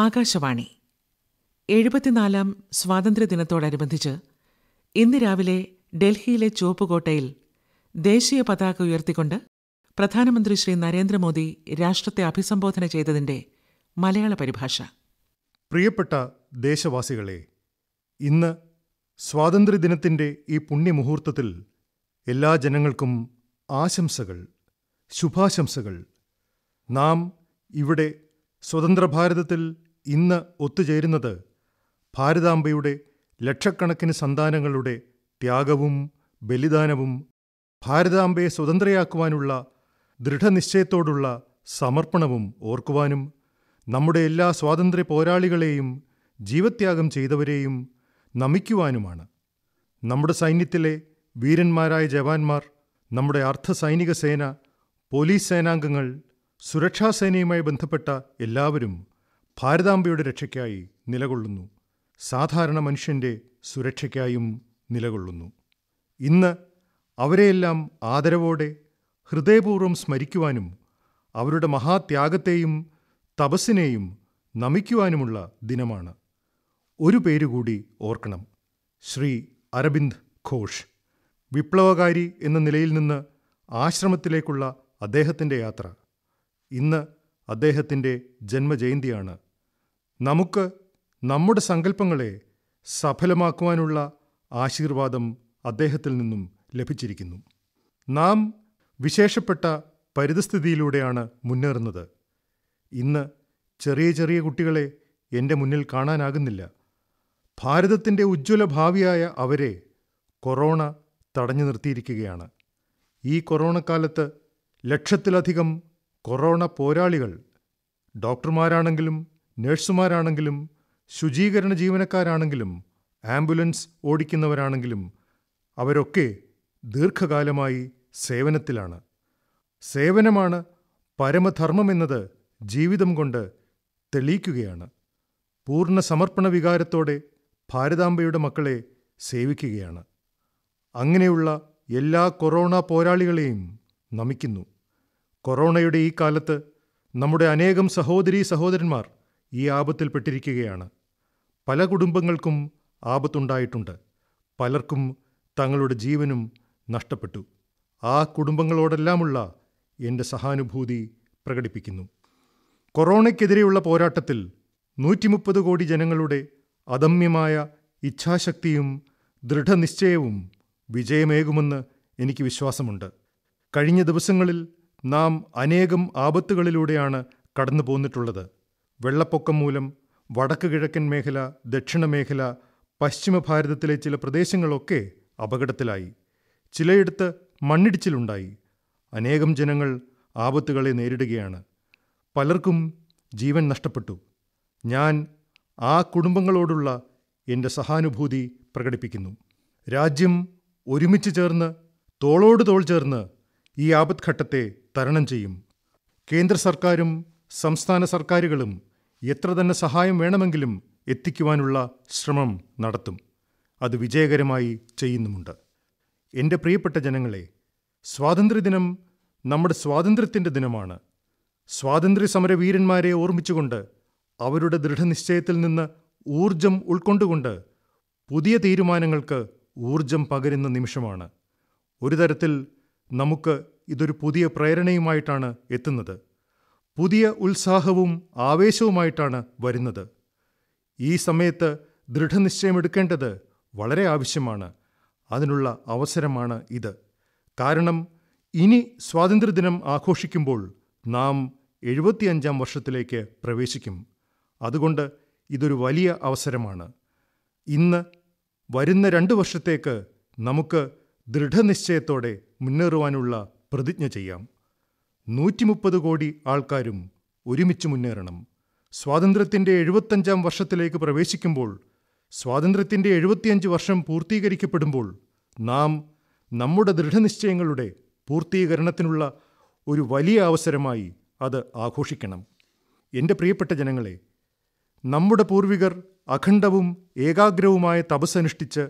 ആകാശവാണി എഴുപത്തിനാലാം സ്വാതന്ത്ര്യദിനത്തോടനുബന്ധിച്ച് ഇന്ന് രാവിലെ ഡൽഹിയിലെ ചുവപ്പുകോട്ടയിൽ ദേശീയ പതാക ഉയർത്തിക്കൊണ്ട് പ്രധാനമന്ത്രി ശ്രീ നരേന്ദ്രമോദി രാഷ്ട്രത്തെ അഭിസംബോധന ചെയ്തതിന്റെ മലയാള പരിഭാഷ പ്രിയപ്പെട്ട ദേശവാസികളെ ഇന്ന് സ്വാതന്ത്ര്യദിനത്തിന്റെ ഈ പുണ്യമുഹൂർത്തത്തിൽ എല്ലാ ജനങ്ങൾക്കും ആശംസകൾ ശുഭാശംസകൾ നാം ഇവിടെ സ്വതന്ത്ര ഭാരതത്തിൽ ഇന്ന് ഒത്തുചേരുന്നത് ഭാരതാംബയുടെ ലക്ഷക്കണക്കിന് സന്താനങ്ങളുടെ ത്യാഗവും ബലിദാനവും ഭാരതാംബയെ സ്വതന്ത്രയാക്കുവാനുള്ള ദൃഢനിശ്ചയത്തോടുള്ള സമർപ്പണവും ഓർക്കുവാനും നമ്മുടെ എല്ലാ സ്വാതന്ത്ര്യ പോരാളികളെയും ജീവത്യാഗം ചെയ്തവരെയും നമിക്കുവാനുമാണ് നമ്മുടെ സൈന്യത്തിലെ വീരന്മാരായ ജവാന്മാർ നമ്മുടെ അർദ്ധസൈനിക സേന പോലീസ് സേനാംഗങ്ങൾ സുരക്ഷാസേനയുമായി ബന്ധപ്പെട്ട എല്ലാവരും ഭാരതാംബയുടെ രക്ഷയ്ക്കായി നിലകൊള്ളുന്നു സാധാരണ മനുഷ്യന്റെ സുരക്ഷയ്ക്കായും നിലകൊള്ളുന്നു ഇന്ന് അവരെയെല്ലാം ആദരവോടെ ഹൃദയപൂർവ്വം സ്മരിക്കുവാനും അവരുടെ മഹാത്യാഗത്തെയും തപസ്സിനെയും നമിക്കുവാനുമുള്ള ദിനമാണ് ഒരു പേരുകൂടി ഓർക്കണം ശ്രീ അരബിന്ദ് ഘോഷ് വിപ്ലവകാരി എന്ന നിലയിൽ നിന്ന് ആശ്രമത്തിലേക്കുള്ള അദ്ദേഹത്തിൻ്റെ യാത്ര ഇന്ന് അദ്ദേഹത്തിൻ്റെ ജന്മജയന്തിയാണ് നമുക്ക് നമ്മുടെ സങ്കല്പങ്ങളെ സഫലമാക്കുവാനുള്ള ആശീർവാദം അദ്ദേഹത്തിൽ നിന്നും ലഭിച്ചിരിക്കുന്നു നാം വിശേഷപ്പെട്ട പരിതസ്ഥിതിയിലൂടെയാണ് മുന്നേറുന്നത് ഇന്ന് ചെറിയ ചെറിയ കുട്ടികളെ എൻ്റെ മുന്നിൽ കാണാനാകുന്നില്ല ഭാരതത്തിൻ്റെ ഉജ്ജ്വല ഭാവിയായ അവരെ കൊറോണ തടഞ്ഞു നിർത്തിയിരിക്കുകയാണ് ഈ കൊറോണ കാലത്ത് ലക്ഷത്തിലധികം കൊറോണ പോരാളികൾ ഡോക്ടർമാരാണെങ്കിലും നഴ്സുമാരാണെങ്കിലും ശുചീകരണ ജീവനക്കാരാണെങ്കിലും ആംബുലൻസ് ഓടിക്കുന്നവരാണെങ്കിലും അവരൊക്കെ ദീർഘകാലമായി സേവനത്തിലാണ് സേവനമാണ് പരമധർമ്മമെന്നത് ജീവിതം കൊണ്ട് തെളിയിക്കുകയാണ് പൂർണ്ണ സമർപ്പണ വികാരത്തോടെ ഭാരതാംബയുടെ മക്കളെ സേവിക്കുകയാണ് അങ്ങനെയുള്ള എല്ലാ കൊറോണ പോരാളികളെയും നമിക്കുന്നു കൊറോണയുടെ ഈ കാലത്ത് നമ്മുടെ അനേകം സഹോദരീ സഹോദരന്മാർ ഈ ആപത്തിൽ പെട്ടിരിക്കുകയാണ് പല കുടുംബങ്ങൾക്കും ആപത്തുണ്ടായിട്ടുണ്ട് പലർക്കും തങ്ങളുടെ ജീവനും നഷ്ടപ്പെട്ടു ആ കുടുംബങ്ങളോടെല്ലാമുള്ള എൻ്റെ സഹാനുഭൂതി പ്രകടിപ്പിക്കുന്നു കൊറോണയ്ക്കെതിരെയുള്ള പോരാട്ടത്തിൽ നൂറ്റിമുപ്പത് കോടി ജനങ്ങളുടെ അദമ്യമായ ഇച്ഛാശക്തിയും ദൃഢനിശ്ചയവും വിജയമേകുമെന്ന് എനിക്ക് വിശ്വാസമുണ്ട് കഴിഞ്ഞ ദിവസങ്ങളിൽ നാം അനേകം ആപത്തുകളിലൂടെയാണ് കടന്നു പോന്നിട്ടുള്ളത് വെള്ളപ്പൊക്കം മൂലം വടക്കു കിഴക്കൻ മേഖല മേഖല പശ്ചിമ ഭാരതത്തിലെ ചില പ്രദേശങ്ങളൊക്കെ അപകടത്തിലായി ചിലയിടത്ത് മണ്ണിടിച്ചിലുണ്ടായി അനേകം ജനങ്ങൾ ആപത്തുകളെ നേരിടുകയാണ് പലർക്കും ജീവൻ നഷ്ടപ്പെട്ടു ഞാൻ ആ കുടുംബങ്ങളോടുള്ള എൻ്റെ സഹാനുഭൂതി പ്രകടിപ്പിക്കുന്നു രാജ്യം ഒരുമിച്ച് ചേർന്ന് തോളോട് തോൾ ചേർന്ന് ഈ ആപത്ഘട്ടത്തെ തരണം ചെയ്യും കേന്ദ്ര സർക്കാരും സംസ്ഥാന സർക്കാരുകളും എത്ര തന്നെ സഹായം വേണമെങ്കിലും എത്തിക്കുവാനുള്ള ശ്രമം നടത്തും അത് വിജയകരമായി ചെയ്യുന്നുമുണ്ട് എൻ്റെ പ്രിയപ്പെട്ട ജനങ്ങളെ സ്വാതന്ത്ര്യദിനം നമ്മുടെ സ്വാതന്ത്ര്യത്തിൻ്റെ ദിനമാണ് സ്വാതന്ത്ര്യ സമരവീരന്മാരെ ഓർമ്മിച്ചുകൊണ്ട് അവരുടെ ദൃഢനിശ്ചയത്തിൽ നിന്ന് ഊർജം ഉൾക്കൊണ്ടുകൊണ്ട് പുതിയ തീരുമാനങ്ങൾക്ക് ഊർജം പകരുന്ന നിമിഷമാണ് ഒരു തരത്തിൽ നമുക്ക് ഇതൊരു പുതിയ പ്രേരണയുമായിട്ടാണ് എത്തുന്നത് പുതിയ ഉത്സാഹവും ആവേശവുമായിട്ടാണ് വരുന്നത് ഈ സമയത്ത് ദൃഢനിശ്ചയമെടുക്കേണ്ടത് വളരെ ആവശ്യമാണ് അതിനുള്ള അവസരമാണ് ഇത് കാരണം ഇനി സ്വാതന്ത്ര്യദിനം ആഘോഷിക്കുമ്പോൾ നാം എഴുപത്തിയഞ്ചാം വർഷത്തിലേക്ക് പ്രവേശിക്കും അതുകൊണ്ട് ഇതൊരു വലിയ അവസരമാണ് ഇന്ന് വരുന്ന രണ്ട് വർഷത്തേക്ക് നമുക്ക് ദൃഢനിശ്ചയത്തോടെ മുന്നേറുവാനുള്ള പ്രതിജ്ഞ ചെയ്യാം നൂറ്റിമുപ്പത് കോടി ആൾക്കാരും ഒരുമിച്ച് മുന്നേറണം സ്വാതന്ത്ര്യത്തിൻ്റെ എഴുപത്തഞ്ചാം വർഷത്തിലേക്ക് പ്രവേശിക്കുമ്പോൾ സ്വാതന്ത്ര്യത്തിൻ്റെ എഴുപത്തിയഞ്ച് വർഷം പൂർത്തീകരിക്കപ്പെടുമ്പോൾ നാം നമ്മുടെ ദൃഢനിശ്ചയങ്ങളുടെ പൂർത്തീകരണത്തിനുള്ള ഒരു വലിയ അവസരമായി അത് ആഘോഷിക്കണം എൻ്റെ പ്രിയപ്പെട്ട ജനങ്ങളെ നമ്മുടെ പൂർവികർ അഖണ്ഡവും ഏകാഗ്രവുമായ തപസ്സനുഷ്ഠിച്ച്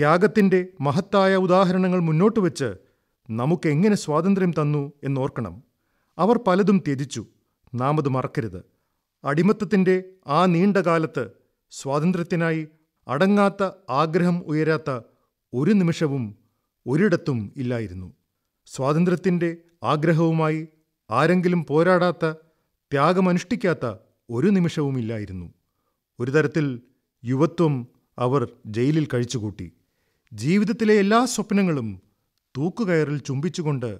ത്യാഗത്തിൻ്റെ മഹത്തായ ഉദാഹരണങ്ങൾ മുന്നോട്ട് വച്ച് നമുക്കെങ്ങനെ സ്വാതന്ത്ര്യം തന്നു എന്നോർക്കണം അവർ പലതും ത്യജിച്ചു നാമത് മറക്കരുത് അടിമത്തത്തിൻ്റെ ആ നീണ്ട കാലത്ത് സ്വാതന്ത്ര്യത്തിനായി അടങ്ങാത്ത ആഗ്രഹം ഉയരാത്ത ഒരു നിമിഷവും ഒരിടത്തും ഇല്ലായിരുന്നു സ്വാതന്ത്ര്യത്തിൻ്റെ ആഗ്രഹവുമായി ആരെങ്കിലും പോരാടാത്ത ത്യാഗമനുഷ്ഠിക്കാത്ത ഒരു നിമിഷവുമില്ലായിരുന്നു ഒരു തരത്തിൽ യുവത്വം അവർ ജയിലിൽ കഴിച്ചുകൂട്ടി ജീവിതത്തിലെ എല്ലാ സ്വപ്നങ്ങളും തൂക്കുകയറിൽ ചുംബിച്ചുകൊണ്ട്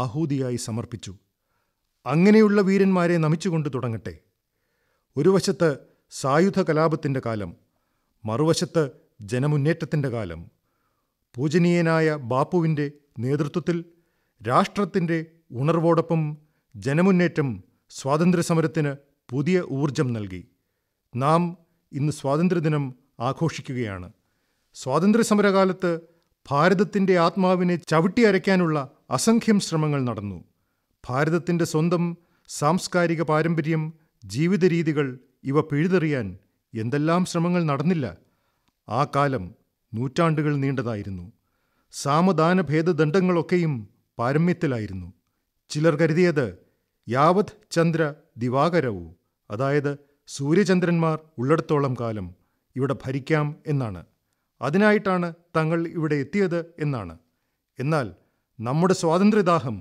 ആഹൂതിയായി സമർപ്പിച്ചു അങ്ങനെയുള്ള വീരന്മാരെ നമിച്ചുകൊണ്ട് തുടങ്ങട്ടെ ഒരു വശത്ത് സായുധ കലാപത്തിൻ്റെ കാലം മറുവശത്ത് ജനമുന്നേറ്റത്തിൻ്റെ കാലം പൂജനീയനായ ബാപ്പുവിൻ്റെ നേതൃത്വത്തിൽ രാഷ്ട്രത്തിൻ്റെ ഉണർവോടൊപ്പം ജനമുന്നേറ്റം സ്വാതന്ത്ര്യസമരത്തിന് പുതിയ ഊർജം നൽകി നാം ഇന്ന് സ്വാതന്ത്ര്യദിനം ആഘോഷിക്കുകയാണ് സ്വാതന്ത്ര്യസമരകാലത്ത് ഭാരതത്തിൻ്റെ ആത്മാവിനെ ചവിട്ടിയരയ്ക്കാനുള്ള അസംഖ്യം ശ്രമങ്ങൾ നടന്നു ഭാരതത്തിൻ്റെ സ്വന്തം സാംസ്കാരിക പാരമ്പര്യം ജീവിതരീതികൾ ഇവ പിഴുതെറിയാൻ എന്തെല്ലാം ശ്രമങ്ങൾ നടന്നില്ല ആ കാലം നൂറ്റാണ്ടുകൾ നീണ്ടതായിരുന്നു സാമദാന ഭേദദണ്ഡങ്ങളൊക്കെയും പാരമ്യത്തിലായിരുന്നു ചിലർ കരുതിയത് യാവത് ചന്ദ്ര ദിവാകരവു അതായത് സൂര്യചന്ദ്രന്മാർ ഉള്ളിടത്തോളം കാലം ഇവിടെ ഭരിക്കാം എന്നാണ് അതിനായിട്ടാണ് തങ്ങൾ ഇവിടെ എത്തിയത് എന്നാണ് എന്നാൽ നമ്മുടെ സ്വാതന്ത്ര്യദാഹം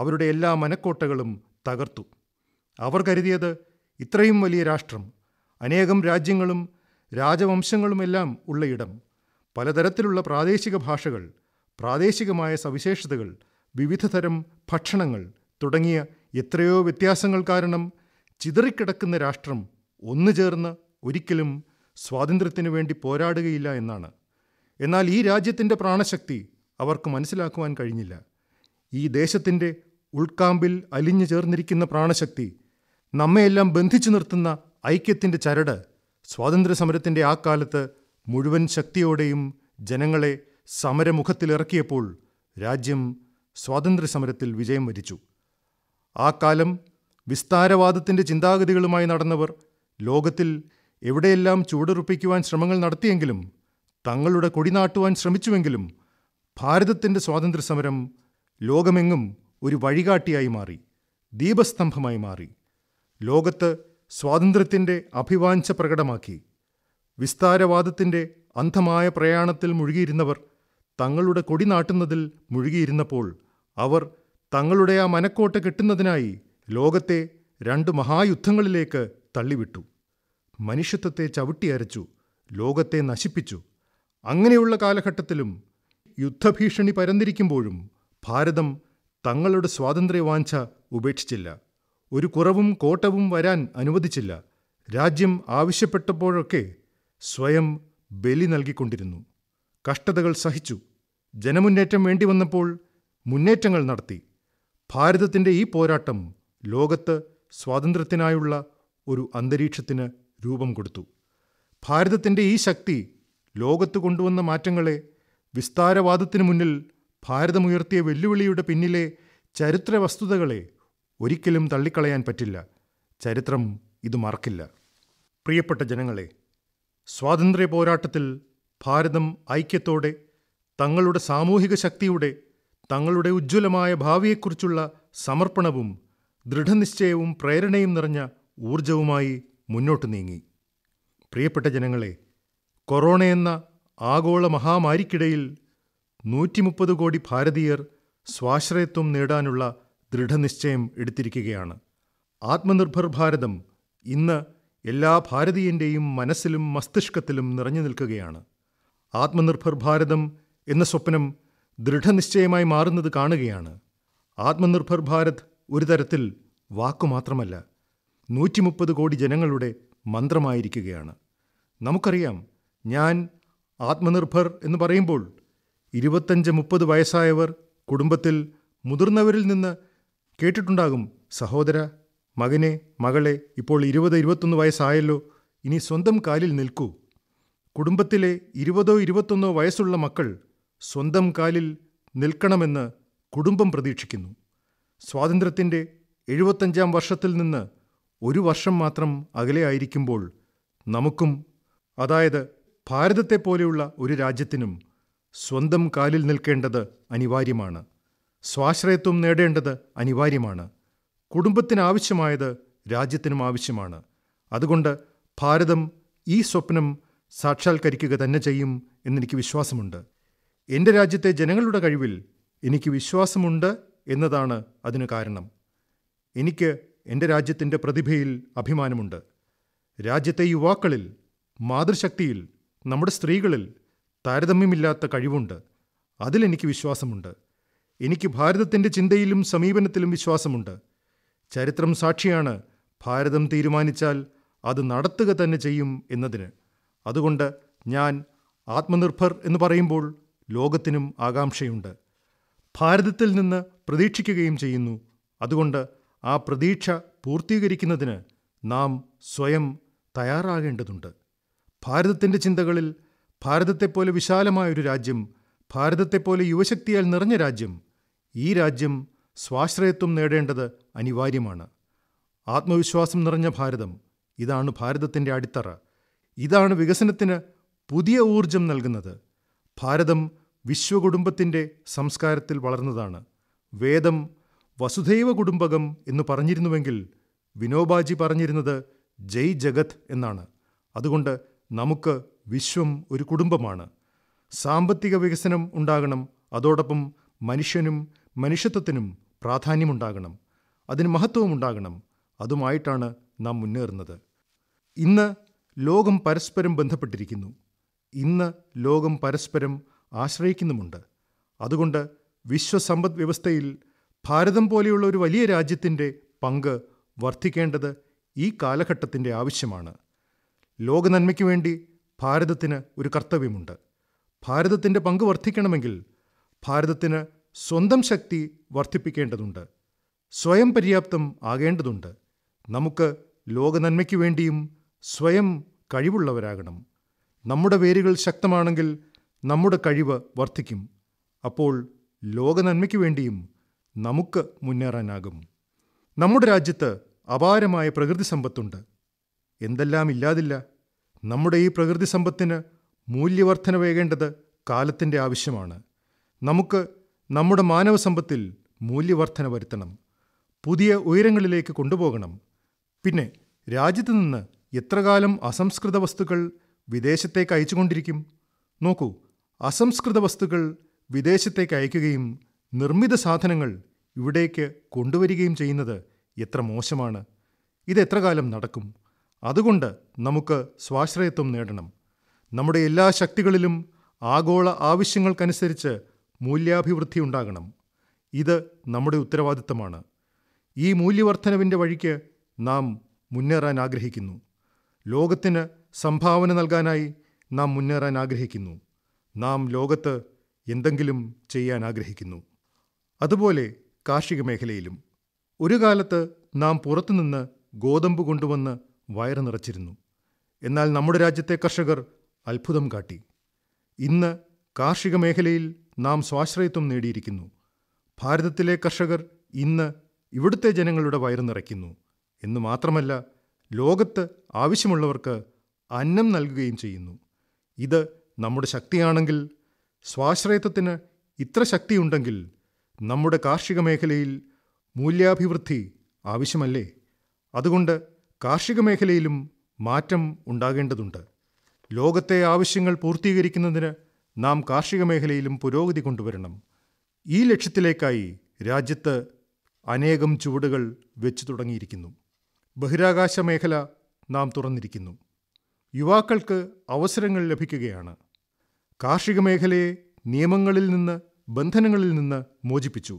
അവരുടെ എല്ലാ മനക്കോട്ടകളും തകർത്തു അവർ കരുതിയത് ഇത്രയും വലിയ രാഷ്ട്രം അനേകം രാജ്യങ്ങളും രാജവംശങ്ങളുമെല്ലാം ഉള്ള ഇടം പലതരത്തിലുള്ള പ്രാദേശിക ഭാഷകൾ പ്രാദേശികമായ സവിശേഷതകൾ വിവിധതരം ഭക്ഷണങ്ങൾ തുടങ്ങിയ എത്രയോ വ്യത്യാസങ്ങൾ കാരണം ചിതറിക്കിടക്കുന്ന രാഷ്ട്രം ഒന്നു ചേർന്ന് ഒരിക്കലും സ്വാതന്ത്ര്യത്തിനു വേണ്ടി പോരാടുകയില്ല എന്നാണ് എന്നാൽ ഈ രാജ്യത്തിൻ്റെ പ്രാണശക്തി അവർക്ക് മനസ്സിലാക്കുവാൻ കഴിഞ്ഞില്ല ഈ ദേശത്തിൻ്റെ ഉൾക്കാമ്പിൽ അലിഞ്ഞു ചേർന്നിരിക്കുന്ന പ്രാണശക്തി നമ്മയെല്ലാം ബന്ധിച്ചു നിർത്തുന്ന ഐക്യത്തിൻ്റെ ചരട് സ്വാതന്ത്ര്യസമരത്തിൻ്റെ ആ കാലത്ത് മുഴുവൻ ശക്തിയോടെയും ജനങ്ങളെ സമരമുഖത്തിലിറക്കിയപ്പോൾ രാജ്യം സ്വാതന്ത്ര്യസമരത്തിൽ വിജയം വരിച്ചു ആ കാലം വിസ്താരവാദത്തിൻ്റെ ചിന്താഗതികളുമായി നടന്നവർ ലോകത്തിൽ എവിടെയെല്ലാം ചൂടുറപ്പിക്കുവാൻ ശ്രമങ്ങൾ നടത്തിയെങ്കിലും തങ്ങളുടെ കൊടിനാട്ടുവാൻ ശ്രമിച്ചുവെങ്കിലും ഭാരതത്തിൻ്റെ സ്വാതന്ത്ര്യസമരം ലോകമെങ്ങും ഒരു വഴികാട്ടിയായി മാറി ദീപസ്തംഭമായി മാറി ലോകത്ത് സ്വാതന്ത്ര്യത്തിൻ്റെ അഭിവാഞ്ച പ്രകടമാക്കി വിസ്താരവാദത്തിൻ്റെ അന്ധമായ പ്രയാണത്തിൽ മുഴുകിയിരുന്നവർ തങ്ങളുടെ കൊടി നാട്ടുന്നതിൽ മുഴുകിയിരുന്നപ്പോൾ അവർ തങ്ങളുടെ ആ മനക്കോട്ട കെട്ടുന്നതിനായി ലോകത്തെ രണ്ട് മഹായുദ്ധങ്ങളിലേക്ക് തള്ളിവിട്ടു മനുഷ്യത്വത്തെ ചവിട്ടിയരച്ചു ലോകത്തെ നശിപ്പിച്ചു അങ്ങനെയുള്ള കാലഘട്ടത്തിലും യുദ്ധഭീഷണി പരന്നിരിക്കുമ്പോഴും ഭാരതം തങ്ങളുടെ സ്വാതന്ത്ര്യവാഞ്ച ഉപേക്ഷിച്ചില്ല ഒരു കുറവും കോട്ടവും വരാൻ അനുവദിച്ചില്ല രാജ്യം ആവശ്യപ്പെട്ടപ്പോഴൊക്കെ സ്വയം ബലി നൽകിക്കൊണ്ടിരുന്നു കഷ്ടതകൾ സഹിച്ചു ജനമുന്നേറ്റം വേണ്ടി വന്നപ്പോൾ മുന്നേറ്റങ്ങൾ നടത്തി ഭാരതത്തിൻ്റെ ഈ പോരാട്ടം ലോകത്ത് സ്വാതന്ത്ര്യത്തിനായുള്ള ഒരു അന്തരീക്ഷത്തിന് രൂപം കൊടുത്തു ഭാരതത്തിൻ്റെ ഈ ശക്തി ലോകത്ത് കൊണ്ടുവന്ന മാറ്റങ്ങളെ വിസ്താരവാദത്തിനു മുന്നിൽ ഭാരതമുയർത്തിയ വെല്ലുവിളിയുടെ പിന്നിലെ ചരിത്രവസ്തുതകളെ ഒരിക്കലും തള്ളിക്കളയാൻ പറ്റില്ല ചരിത്രം ഇത് മറക്കില്ല പ്രിയപ്പെട്ട ജനങ്ങളെ സ്വാതന്ത്ര്യ പോരാട്ടത്തിൽ ഭാരതം ഐക്യത്തോടെ തങ്ങളുടെ സാമൂഹിക ശക്തിയുടെ തങ്ങളുടെ ഉജ്ജ്വലമായ ഭാവിയെക്കുറിച്ചുള്ള സമർപ്പണവും ദൃഢനിശ്ചയവും പ്രേരണയും നിറഞ്ഞ ഊർജവുമായി മുന്നോട്ടു നീങ്ങി പ്രിയപ്പെട്ട ജനങ്ങളെ കൊറോണയെന്ന ആഗോള മഹാമാരിക്കിടയിൽ 130 കോടി ഭാരതീയർ സ്വാശ്രയത്വം നേടാനുള്ള ദൃഢനിശ്ചയം എടുത്തിരിക്കുകയാണ് ആത്മനിർഭർ ഭാരതം ഇന്ന് എല്ലാ ഭാരതീയന്റെയും മനസ്സിലും മസ്തിഷ്കത്തിലും നിറഞ്ഞു നിൽക്കുകയാണ് ആത്മനിർഭർ ഭാരതം എന്ന സ്വപ്നം ദൃഢനിശ്ചയമായി മാറുന്നത് കാണുകയാണ് ആത്മനിർഭർ ഭാരത് ഒരു തരത്തിൽ വാക്കുമാത്രമല്ല നൂറ്റിമുപ്പത് കോടി ജനങ്ങളുടെ മന്ത്രമായിരിക്കുകയാണ് നമുക്കറിയാം ഞാൻ ആത്മനിർഭർ എന്നു പറയുമ്പോൾ ഇരുപത്തഞ്ച് മുപ്പത് വയസ്സായവർ കുടുംബത്തിൽ മുതിർന്നവരിൽ നിന്ന് കേട്ടിട്ടുണ്ടാകും സഹോദര മകനെ മകളെ ഇപ്പോൾ ഇരുപത് ഇരുപത്തൊന്ന് വയസ്സായല്ലോ ഇനി സ്വന്തം കാലിൽ നിൽക്കൂ കുടുംബത്തിലെ ഇരുപതോ ഇരുപത്തൊന്നോ വയസ്സുള്ള മക്കൾ സ്വന്തം കാലിൽ നിൽക്കണമെന്ന് കുടുംബം പ്രതീക്ഷിക്കുന്നു സ്വാതന്ത്ര്യത്തിൻ്റെ എഴുപത്തഞ്ചാം വർഷത്തിൽ നിന്ന് ഒരു വർഷം മാത്രം അകലെയായിരിക്കുമ്പോൾ നമുക്കും അതായത് ഭാരതത്തെപ്പോലെയുള്ള ഒരു രാജ്യത്തിനും സ്വന്തം കാലിൽ നിൽക്കേണ്ടത് അനിവാര്യമാണ് സ്വാശ്രയത്വം നേടേണ്ടത് അനിവാര്യമാണ് കുടുംബത്തിനാവശ്യമായത് രാജ്യത്തിനും ആവശ്യമാണ് അതുകൊണ്ട് ഭാരതം ഈ സ്വപ്നം സാക്ഷാത്കരിക്കുക തന്നെ ചെയ്യും എന്നെനിക്ക് വിശ്വാസമുണ്ട് എൻ്റെ രാജ്യത്തെ ജനങ്ങളുടെ കഴിവിൽ എനിക്ക് വിശ്വാസമുണ്ട് എന്നതാണ് അതിന് കാരണം എനിക്ക് എൻ്റെ രാജ്യത്തിൻ്റെ പ്രതിഭയിൽ അഭിമാനമുണ്ട് രാജ്യത്തെ യുവാക്കളിൽ മാതൃശക്തിയിൽ നമ്മുടെ സ്ത്രീകളിൽ താരതമ്യമില്ലാത്ത കഴിവുണ്ട് അതിലെനിക്ക് വിശ്വാസമുണ്ട് എനിക്ക് ഭാരതത്തിൻ്റെ ചിന്തയിലും സമീപനത്തിലും വിശ്വാസമുണ്ട് ചരിത്രം സാക്ഷിയാണ് ഭാരതം തീരുമാനിച്ചാൽ അത് നടത്തുക തന്നെ ചെയ്യും എന്നതിന് അതുകൊണ്ട് ഞാൻ ആത്മനിർഭർ എന്ന് പറയുമ്പോൾ ലോകത്തിനും ആകാംക്ഷയുണ്ട് ഭാരതത്തിൽ നിന്ന് പ്രതീക്ഷിക്കുകയും ചെയ്യുന്നു അതുകൊണ്ട് ആ പ്രതീക്ഷ പൂർത്തീകരിക്കുന്നതിന് നാം സ്വയം തയ്യാറാകേണ്ടതുണ്ട് ഭാരതത്തിൻ്റെ ചിന്തകളിൽ ഭാരതത്തെപ്പോലെ വിശാലമായൊരു രാജ്യം ഭാരതത്തെപ്പോലെ യുവശക്തിയാൽ നിറഞ്ഞ രാജ്യം ഈ രാജ്യം സ്വാശ്രയത്വം നേടേണ്ടത് അനിവാര്യമാണ് ആത്മവിശ്വാസം നിറഞ്ഞ ഭാരതം ഇതാണ് ഭാരതത്തിൻ്റെ അടിത്തറ ഇതാണ് വികസനത്തിന് പുതിയ ഊർജം നൽകുന്നത് ഭാരതം വിശ്വകുടുംബത്തിൻ്റെ സംസ്കാരത്തിൽ വളർന്നതാണ് വേദം വസുധൈവ കുടുംബകം എന്ന് പറഞ്ഞിരുന്നുവെങ്കിൽ വിനോബാജി പറഞ്ഞിരുന്നത് ജയ് ജഗത് എന്നാണ് അതുകൊണ്ട് നമുക്ക് വിശ്വം ഒരു കുടുംബമാണ് സാമ്പത്തിക വികസനം ഉണ്ടാകണം അതോടൊപ്പം മനുഷ്യനും മനുഷ്യത്വത്തിനും പ്രാധാന്യമുണ്ടാകണം അതിന് മഹത്വമുണ്ടാകണം അതുമായിട്ടാണ് നാം മുന്നേറുന്നത് ഇന്ന് ലോകം പരസ്പരം ബന്ധപ്പെട്ടിരിക്കുന്നു ഇന്ന് ലോകം പരസ്പരം ആശ്രയിക്കുന്നുമുണ്ട് അതുകൊണ്ട് വിശ്വസമ്പദ് വ്യവസ്ഥയിൽ ഭാരതം പോലെയുള്ള ഒരു വലിയ രാജ്യത്തിൻ്റെ പങ്ക് വർദ്ധിക്കേണ്ടത് ഈ കാലഘട്ടത്തിൻ്റെ ആവശ്യമാണ് ലോകനന്മയ്ക്കു വേണ്ടി ഭാരതത്തിന് ഒരു കർത്തവ്യമുണ്ട് ഭാരതത്തിൻ്റെ പങ്ക് വർദ്ധിക്കണമെങ്കിൽ ഭാരതത്തിന് സ്വന്തം ശക്തി വർദ്ധിപ്പിക്കേണ്ടതുണ്ട് സ്വയം പര്യാപ്തം ആകേണ്ടതുണ്ട് നമുക്ക് ലോകനന്മയ്ക്കു വേണ്ടിയും സ്വയം കഴിവുള്ളവരാകണം നമ്മുടെ വേരുകൾ ശക്തമാണെങ്കിൽ നമ്മുടെ കഴിവ് വർദ്ധിക്കും അപ്പോൾ ലോകനന്മയ്ക്കു വേണ്ടിയും നമുക്ക് മുന്നേറാനാകും നമ്മുടെ രാജ്യത്ത് അപാരമായ പ്രകൃതി സമ്പത്തുണ്ട് എന്തെല്ലാം ഇല്ലാതില്ല നമ്മുടെ ഈ പ്രകൃതി സമ്പത്തിന് വേകേണ്ടത് കാലത്തിൻ്റെ ആവശ്യമാണ് നമുക്ക് നമ്മുടെ മാനവസമ്പത്തിൽ മൂല്യവർദ്ധന വരുത്തണം പുതിയ ഉയരങ്ങളിലേക്ക് കൊണ്ടുപോകണം പിന്നെ രാജ്യത്തു നിന്ന് എത്രകാലം അസംസ്കൃത വസ്തുക്കൾ വിദേശത്തേക്ക് അയച്ചുകൊണ്ടിരിക്കും നോക്കൂ അസംസ്കൃത വസ്തുക്കൾ വിദേശത്തേക്ക് അയക്കുകയും നിർമ്മിത സാധനങ്ങൾ ഇവിടേക്ക് കൊണ്ടുവരികയും ചെയ്യുന്നത് എത്ര മോശമാണ് ഇതെത്ര കാലം നടക്കും അതുകൊണ്ട് നമുക്ക് സ്വാശ്രയത്വം നേടണം നമ്മുടെ എല്ലാ ശക്തികളിലും ആഗോള ആവശ്യങ്ങൾക്കനുസരിച്ച് മൂല്യാഭിവൃദ്ധി ഉണ്ടാകണം ഇത് നമ്മുടെ ഉത്തരവാദിത്തമാണ് ഈ മൂല്യവർദ്ധനവിൻ്റെ വഴിക്ക് നാം മുന്നേറാൻ ആഗ്രഹിക്കുന്നു ലോകത്തിന് സംഭാവന നൽകാനായി നാം മുന്നേറാൻ ആഗ്രഹിക്കുന്നു നാം ലോകത്ത് എന്തെങ്കിലും ചെയ്യാൻ ആഗ്രഹിക്കുന്നു അതുപോലെ കാർഷിക മേഖലയിലും ഒരു കാലത്ത് നാം പുറത്തുനിന്ന് ഗോതമ്പ് കൊണ്ടുവന്ന് വയറു നിറച്ചിരുന്നു എന്നാൽ നമ്മുടെ രാജ്യത്തെ കർഷകർ അത്ഭുതം കാട്ടി ഇന്ന് കാർഷിക മേഖലയിൽ നാം സ്വാശ്രയത്വം നേടിയിരിക്കുന്നു ഭാരതത്തിലെ കർഷകർ ഇന്ന് ഇവിടുത്തെ ജനങ്ങളുടെ വയറു നിറയ്ക്കുന്നു എന്ന് മാത്രമല്ല ലോകത്ത് ആവശ്യമുള്ളവർക്ക് അന്നം നൽകുകയും ചെയ്യുന്നു ഇത് നമ്മുടെ ശക്തിയാണെങ്കിൽ സ്വാശ്രയത്വത്തിന് ഇത്ര ശക്തിയുണ്ടെങ്കിൽ നമ്മുടെ കാർഷിക മേഖലയിൽ മൂല്യാഭിവൃദ്ധി ആവശ്യമല്ലേ അതുകൊണ്ട് കാർഷിക മേഖലയിലും മാറ്റം ഉണ്ടാകേണ്ടതുണ്ട് ലോകത്തെ ആവശ്യങ്ങൾ പൂർത്തീകരിക്കുന്നതിന് നാം കാർഷിക മേഖലയിലും പുരോഗതി കൊണ്ടുവരണം ഈ ലക്ഷ്യത്തിലേക്കായി രാജ്യത്ത് അനേകം ചുവടുകൾ വെച്ചു തുടങ്ങിയിരിക്കുന്നു ബഹിരാകാശ മേഖല നാം തുറന്നിരിക്കുന്നു യുവാക്കൾക്ക് അവസരങ്ങൾ ലഭിക്കുകയാണ് കാർഷിക മേഖലയെ നിയമങ്ങളിൽ നിന്ന് ബന്ധനങ്ങളിൽ നിന്ന് മോചിപ്പിച്ചു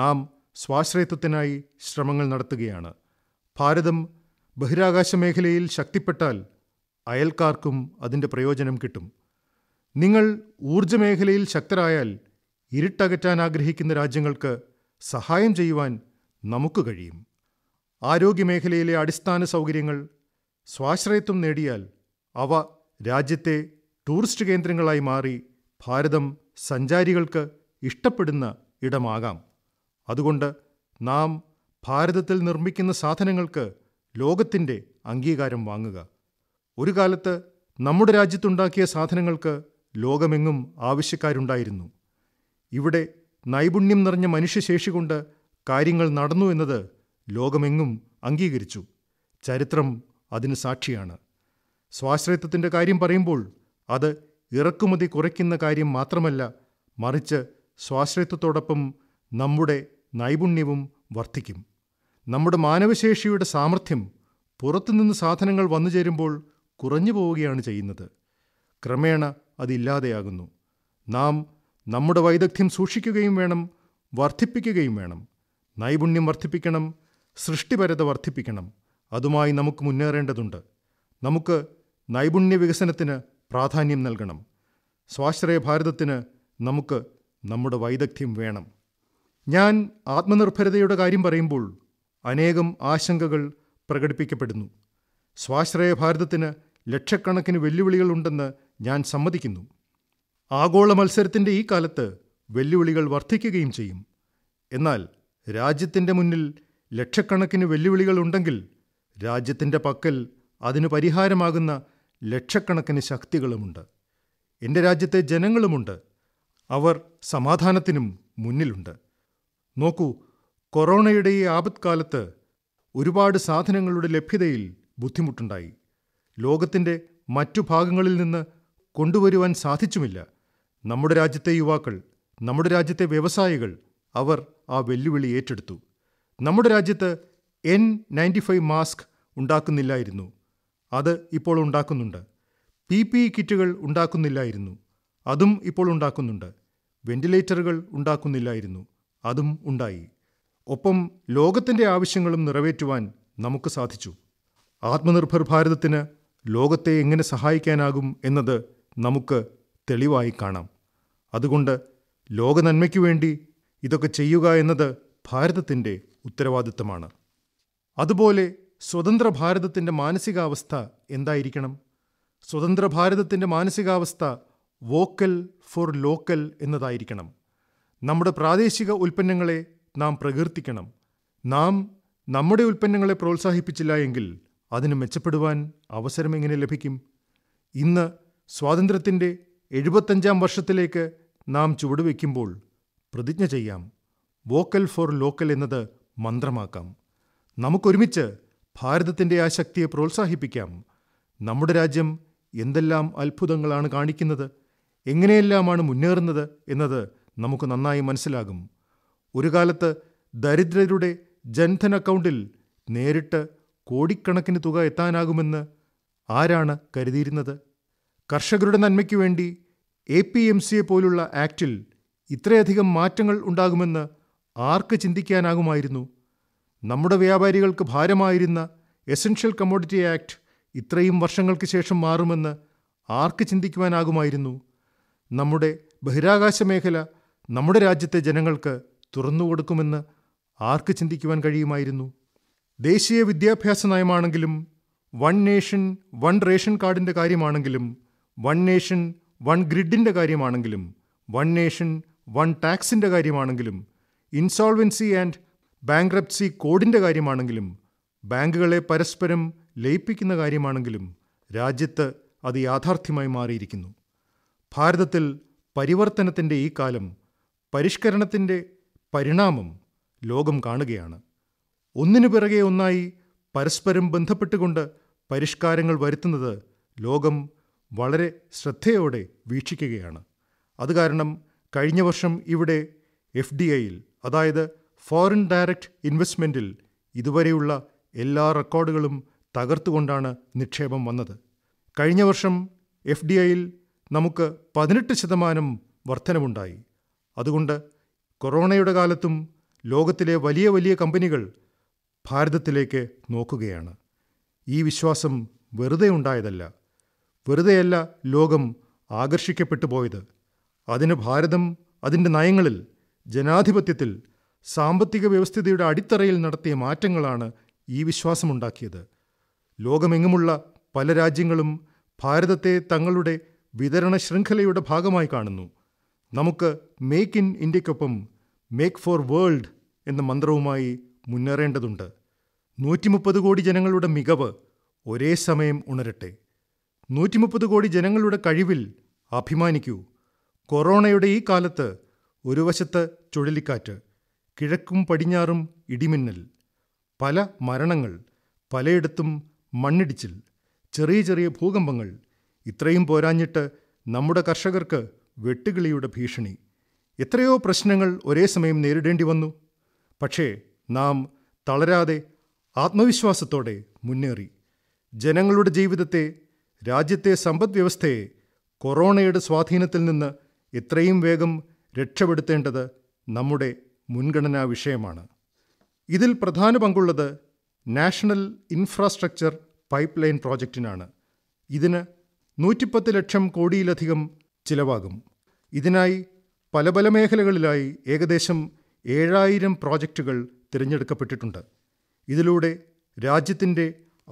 നാം സ്വാശ്രയത്വത്തിനായി ശ്രമങ്ങൾ നടത്തുകയാണ് ഭാരതം ബഹിരാകാശ മേഖലയിൽ ശക്തിപ്പെട്ടാൽ അയൽക്കാർക്കും അതിന്റെ പ്രയോജനം കിട്ടും നിങ്ങൾ ഊർജ്ജമേഖലയിൽ ശക്തരായാൽ ഇരുട്ടകറ്റാൻ ആഗ്രഹിക്കുന്ന രാജ്യങ്ങൾക്ക് സഹായം ചെയ്യുവാൻ നമുക്ക് കഴിയും ആരോഗ്യമേഖലയിലെ അടിസ്ഥാന സൗകര്യങ്ങൾ സ്വാശ്രയത്വം നേടിയാൽ അവ രാജ്യത്തെ ടൂറിസ്റ്റ് കേന്ദ്രങ്ങളായി മാറി ഭാരതം സഞ്ചാരികൾക്ക് ഇഷ്ടപ്പെടുന്ന ഇടമാകാം അതുകൊണ്ട് നാം ഭാരതത്തിൽ നിർമ്മിക്കുന്ന സാധനങ്ങൾക്ക് ലോകത്തിൻ്റെ അംഗീകാരം വാങ്ങുക ഒരു കാലത്ത് നമ്മുടെ രാജ്യത്തുണ്ടാക്കിയ സാധനങ്ങൾക്ക് ലോകമെങ്ങും ആവശ്യക്കാരുണ്ടായിരുന്നു ഇവിടെ നൈപുണ്യം നിറഞ്ഞ മനുഷ്യശേഷി കൊണ്ട് കാര്യങ്ങൾ നടന്നു എന്നത് ലോകമെങ്ങും അംഗീകരിച്ചു ചരിത്രം അതിന് സാക്ഷിയാണ് സ്വാശ്രയത്വത്തിൻ്റെ കാര്യം പറയുമ്പോൾ അത് ഇറക്കുമതി കുറയ്ക്കുന്ന കാര്യം മാത്രമല്ല മറിച്ച് സ്വാശ്രയത്വത്തോടൊപ്പം നമ്മുടെ നൈപുണ്യവും വർദ്ധിക്കും നമ്മുടെ മാനവശേഷിയുടെ സാമർഥ്യം പുറത്തുനിന്ന് സാധനങ്ങൾ ചേരുമ്പോൾ കുറഞ്ഞു പോവുകയാണ് ചെയ്യുന്നത് ക്രമേണ അതില്ലാതെയാകുന്നു നാം നമ്മുടെ വൈദഗ്ധ്യം സൂക്ഷിക്കുകയും വേണം വർദ്ധിപ്പിക്കുകയും വേണം നൈപുണ്യം വർദ്ധിപ്പിക്കണം സൃഷ്ടിപരത വർദ്ധിപ്പിക്കണം അതുമായി നമുക്ക് മുന്നേറേണ്ടതുണ്ട് നമുക്ക് നൈപുണ്യ വികസനത്തിന് പ്രാധാന്യം നൽകണം സ്വാശ്രയ ഭാരതത്തിന് നമുക്ക് നമ്മുടെ വൈദഗ്ധ്യം വേണം ഞാൻ ആത്മനിർഭരതയുടെ കാര്യം പറയുമ്പോൾ അനേകം ആശങ്കകൾ പ്രകടിപ്പിക്കപ്പെടുന്നു സ്വാശ്രയ ഭാരതത്തിന് ലക്ഷക്കണക്കിന് വെല്ലുവിളികളുണ്ടെന്ന് ഞാൻ സമ്മതിക്കുന്നു ആഗോള മത്സരത്തിൻ്റെ ഈ കാലത്ത് വെല്ലുവിളികൾ വർദ്ധിക്കുകയും ചെയ്യും എന്നാൽ രാജ്യത്തിൻ്റെ മുന്നിൽ ലക്ഷക്കണക്കിന് വെല്ലുവിളികളുണ്ടെങ്കിൽ രാജ്യത്തിൻ്റെ പക്കൽ അതിന് പരിഹാരമാകുന്ന ലക്ഷക്കണക്കിന് ശക്തികളുമുണ്ട് എൻ്റെ രാജ്യത്തെ ജനങ്ങളുമുണ്ട് അവർ സമാധാനത്തിനും മുന്നിലുണ്ട് നോക്കൂ കൊറോണയുടെ ഈ ആപത്കാലത്ത് ഒരുപാട് സാധനങ്ങളുടെ ലഭ്യതയിൽ ബുദ്ധിമുട്ടുണ്ടായി ലോകത്തിന്റെ മറ്റു ഭാഗങ്ങളിൽ നിന്ന് കൊണ്ടുവരുവാൻ സാധിച്ചുമില്ല നമ്മുടെ രാജ്യത്തെ യുവാക്കൾ നമ്മുടെ രാജ്യത്തെ വ്യവസായികൾ അവർ ആ വെല്ലുവിളി ഏറ്റെടുത്തു നമ്മുടെ രാജ്യത്ത് എൻ നയൻറ്റി ഫൈവ് മാസ്ക് ഉണ്ടാക്കുന്നില്ലായിരുന്നു അത് ഇപ്പോൾ ഉണ്ടാക്കുന്നുണ്ട് പി പി ഇ കിറ്റുകൾ ഉണ്ടാക്കുന്നില്ലായിരുന്നു അതും ഇപ്പോൾ ഉണ്ടാക്കുന്നുണ്ട് വെന്റിലേറ്ററുകൾ ഉണ്ടാക്കുന്നില്ലായിരുന്നു അതും ഉണ്ടായി ഒപ്പം ലോകത്തിന്റെ ആവശ്യങ്ങളും നിറവേറ്റുവാൻ നമുക്ക് സാധിച്ചു ആത്മനിർഭർ ഭാരതത്തിന് ലോകത്തെ എങ്ങനെ സഹായിക്കാനാകും എന്നത് നമുക്ക് തെളിവായി കാണാം അതുകൊണ്ട് ലോകനന്മയ്ക്കു വേണ്ടി ഇതൊക്കെ ചെയ്യുക എന്നത് ഭാരതത്തിൻ്റെ ഉത്തരവാദിത്തമാണ് അതുപോലെ സ്വതന്ത്ര ഭാരതത്തിൻ്റെ മാനസികാവസ്ഥ എന്തായിരിക്കണം സ്വതന്ത്ര ഭാരതത്തിൻ്റെ മാനസികാവസ്ഥ വോക്കൽ ഫോർ ലോക്കൽ എന്നതായിരിക്കണം നമ്മുടെ പ്രാദേശിക ഉൽപ്പന്നങ്ങളെ നാം പ്രകീർത്തിക്കണം നാം നമ്മുടെ ഉൽപ്പന്നങ്ങളെ പ്രോത്സാഹിപ്പിച്ചില്ല എങ്കിൽ അതിന് മെച്ചപ്പെടുവാൻ എങ്ങനെ ലഭിക്കും ഇന്ന് സ്വാതന്ത്ര്യത്തിൻ്റെ എഴുപത്തഞ്ചാം വർഷത്തിലേക്ക് നാം ചുവടുവെക്കുമ്പോൾ പ്രതിജ്ഞ ചെയ്യാം വോക്കൽ ഫോർ ലോക്കൽ എന്നത് മന്ത്രമാക്കാം നമുക്കൊരുമിച്ച് ഭാരതത്തിൻ്റെ ആ ശക്തിയെ പ്രോത്സാഹിപ്പിക്കാം നമ്മുടെ രാജ്യം എന്തെല്ലാം അത്ഭുതങ്ങളാണ് കാണിക്കുന്നത് എങ്ങനെയെല്ലാമാണ് മുന്നേറുന്നത് എന്നത് നമുക്ക് നന്നായി മനസ്സിലാകും ഒരു കാലത്ത് ദരിദ്രരുടെ ജൻധൻ അക്കൗണ്ടിൽ നേരിട്ട് കോടിക്കണക്കിന് തുക എത്താനാകുമെന്ന് ആരാണ് കരുതിയിരുന്നത് കർഷകരുടെ നന്മയ്ക്കു വേണ്ടി എ പി എം സിയെ പോലുള്ള ആക്ടിൽ ഇത്രയധികം മാറ്റങ്ങൾ ഉണ്ടാകുമെന്ന് ആർക്ക് ചിന്തിക്കാനാകുമായിരുന്നു നമ്മുടെ വ്യാപാരികൾക്ക് ഭാരമായിരുന്ന എസൻഷ്യൽ കമ്മോഡിറ്റി ആക്ട് ഇത്രയും വർഷങ്ങൾക്ക് ശേഷം മാറുമെന്ന് ആർക്ക് ചിന്തിക്കുവാനാകുമായിരുന്നു നമ്മുടെ ബഹിരാകാശ മേഖല നമ്മുടെ രാജ്യത്തെ ജനങ്ങൾക്ക് തുറന്നുകൊടുക്കുമെന്ന് ആർക്ക് ചിന്തിക്കുവാൻ കഴിയുമായിരുന്നു ദേശീയ വിദ്യാഭ്യാസ നയമാണെങ്കിലും വൺ നേഷൻ വൺ റേഷൻ കാർഡിൻ്റെ കാര്യമാണെങ്കിലും വൺ നേഷൻ വൺ ഗ്രിഡിൻ്റെ കാര്യമാണെങ്കിലും വൺ നേഷൻ വൺ ടാക്സിൻ്റെ കാര്യമാണെങ്കിലും ഇൻസോൾവൻസി ആൻഡ് ബാങ്ക്രപ്സി കോഡിൻ്റെ കാര്യമാണെങ്കിലും ബാങ്കുകളെ പരസ്പരം ലയിപ്പിക്കുന്ന കാര്യമാണെങ്കിലും രാജ്യത്ത് അത് യാഥാർത്ഥ്യമായി മാറിയിരിക്കുന്നു ഭാരതത്തിൽ പരിവർത്തനത്തിൻ്റെ ഈ കാലം പരിഷ്കരണത്തിൻ്റെ പരിണാമം ലോകം കാണുകയാണ് ഒന്നിനു പിറകെ ഒന്നായി പരസ്പരം ബന്ധപ്പെട്ടുകൊണ്ട് പരിഷ്കാരങ്ങൾ വരുത്തുന്നത് ലോകം വളരെ ശ്രദ്ധയോടെ വീക്ഷിക്കുകയാണ് അതുകാരണം കഴിഞ്ഞ വർഷം ഇവിടെ എഫ് ഡി ഐയിൽ അതായത് ഫോറിൻ ഡയറക്റ്റ് ഇൻവെസ്റ്റ്മെൻറ്റിൽ ഇതുവരെയുള്ള എല്ലാ റെക്കോർഡുകളും തകർത്തുകൊണ്ടാണ് നിക്ഷേപം വന്നത് കഴിഞ്ഞ വർഷം എഫ് ഡി ഐയിൽ നമുക്ക് പതിനെട്ട് ശതമാനം വർധനവുണ്ടായി അതുകൊണ്ട് കൊറോണയുടെ കാലത്തും ലോകത്തിലെ വലിയ വലിയ കമ്പനികൾ ഭാരതത്തിലേക്ക് നോക്കുകയാണ് ഈ വിശ്വാസം വെറുതെ ഉണ്ടായതല്ല വെറുതെയല്ല ലോകം ആകർഷിക്കപ്പെട്ടു പോയത് അതിന് ഭാരതം അതിൻ്റെ നയങ്ങളിൽ ജനാധിപത്യത്തിൽ സാമ്പത്തിക വ്യവസ്ഥിതിയുടെ അടിത്തറയിൽ നടത്തിയ മാറ്റങ്ങളാണ് ഈ വിശ്വാസമുണ്ടാക്കിയത് ലോകമെങ്ങുമുള്ള പല രാജ്യങ്ങളും ഭാരതത്തെ തങ്ങളുടെ വിതരണ ശൃംഖലയുടെ ഭാഗമായി കാണുന്നു നമുക്ക് മേക്ക് ഇൻ ഇന്ത്യയ്ക്കൊപ്പം മേക്ക് ഫോർ വേൾഡ് എന്ന മന്ത്രവുമായി മുന്നേറേണ്ടതുണ്ട് നൂറ്റിമുപ്പത് കോടി ജനങ്ങളുടെ മികവ് ഒരേ സമയം ഉണരട്ടെ നൂറ്റിമുപ്പത് കോടി ജനങ്ങളുടെ കഴിവിൽ അഭിമാനിക്കൂ കൊറോണയുടെ ഈ കാലത്ത് ഒരു വശത്ത് ചുഴലിക്കാറ്റ് കിഴക്കും പടിഞ്ഞാറും ഇടിമിന്നൽ പല മരണങ്ങൾ പലയിടത്തും മണ്ണിടിച്ചിൽ ചെറിയ ചെറിയ ഭൂകമ്പങ്ങൾ ഇത്രയും പോരാഞ്ഞിട്ട് നമ്മുടെ കർഷകർക്ക് വെട്ടുകിളിയുടെ ഭീഷണി എത്രയോ പ്രശ്നങ്ങൾ ഒരേ സമയം നേരിടേണ്ടി വന്നു പക്ഷേ നാം തളരാതെ ആത്മവിശ്വാസത്തോടെ മുന്നേറി ജനങ്ങളുടെ ജീവിതത്തെ രാജ്യത്തെ സമ്പദ്വ്യവസ്ഥയെ കൊറോണയുടെ സ്വാധീനത്തിൽ നിന്ന് എത്രയും വേഗം രക്ഷപ്പെടുത്തേണ്ടത് നമ്മുടെ മുൻഗണനാ വിഷയമാണ് ഇതിൽ പ്രധാന പങ്കുള്ളത് നാഷണൽ ഇൻഫ്രാസ്ട്രക്ചർ പൈപ്പ് ലൈൻ പ്രോജക്റ്റിനാണ് ഇതിന് നൂറ്റിപ്പത്ത് ലക്ഷം കോടിയിലധികം ചിലവാകും ഇതിനായി പല പല മേഖലകളിലായി ഏകദേശം ഏഴായിരം പ്രോജക്റ്റുകൾ തിരഞ്ഞെടുക്കപ്പെട്ടിട്ടുണ്ട് ഇതിലൂടെ രാജ്യത്തിൻ്റെ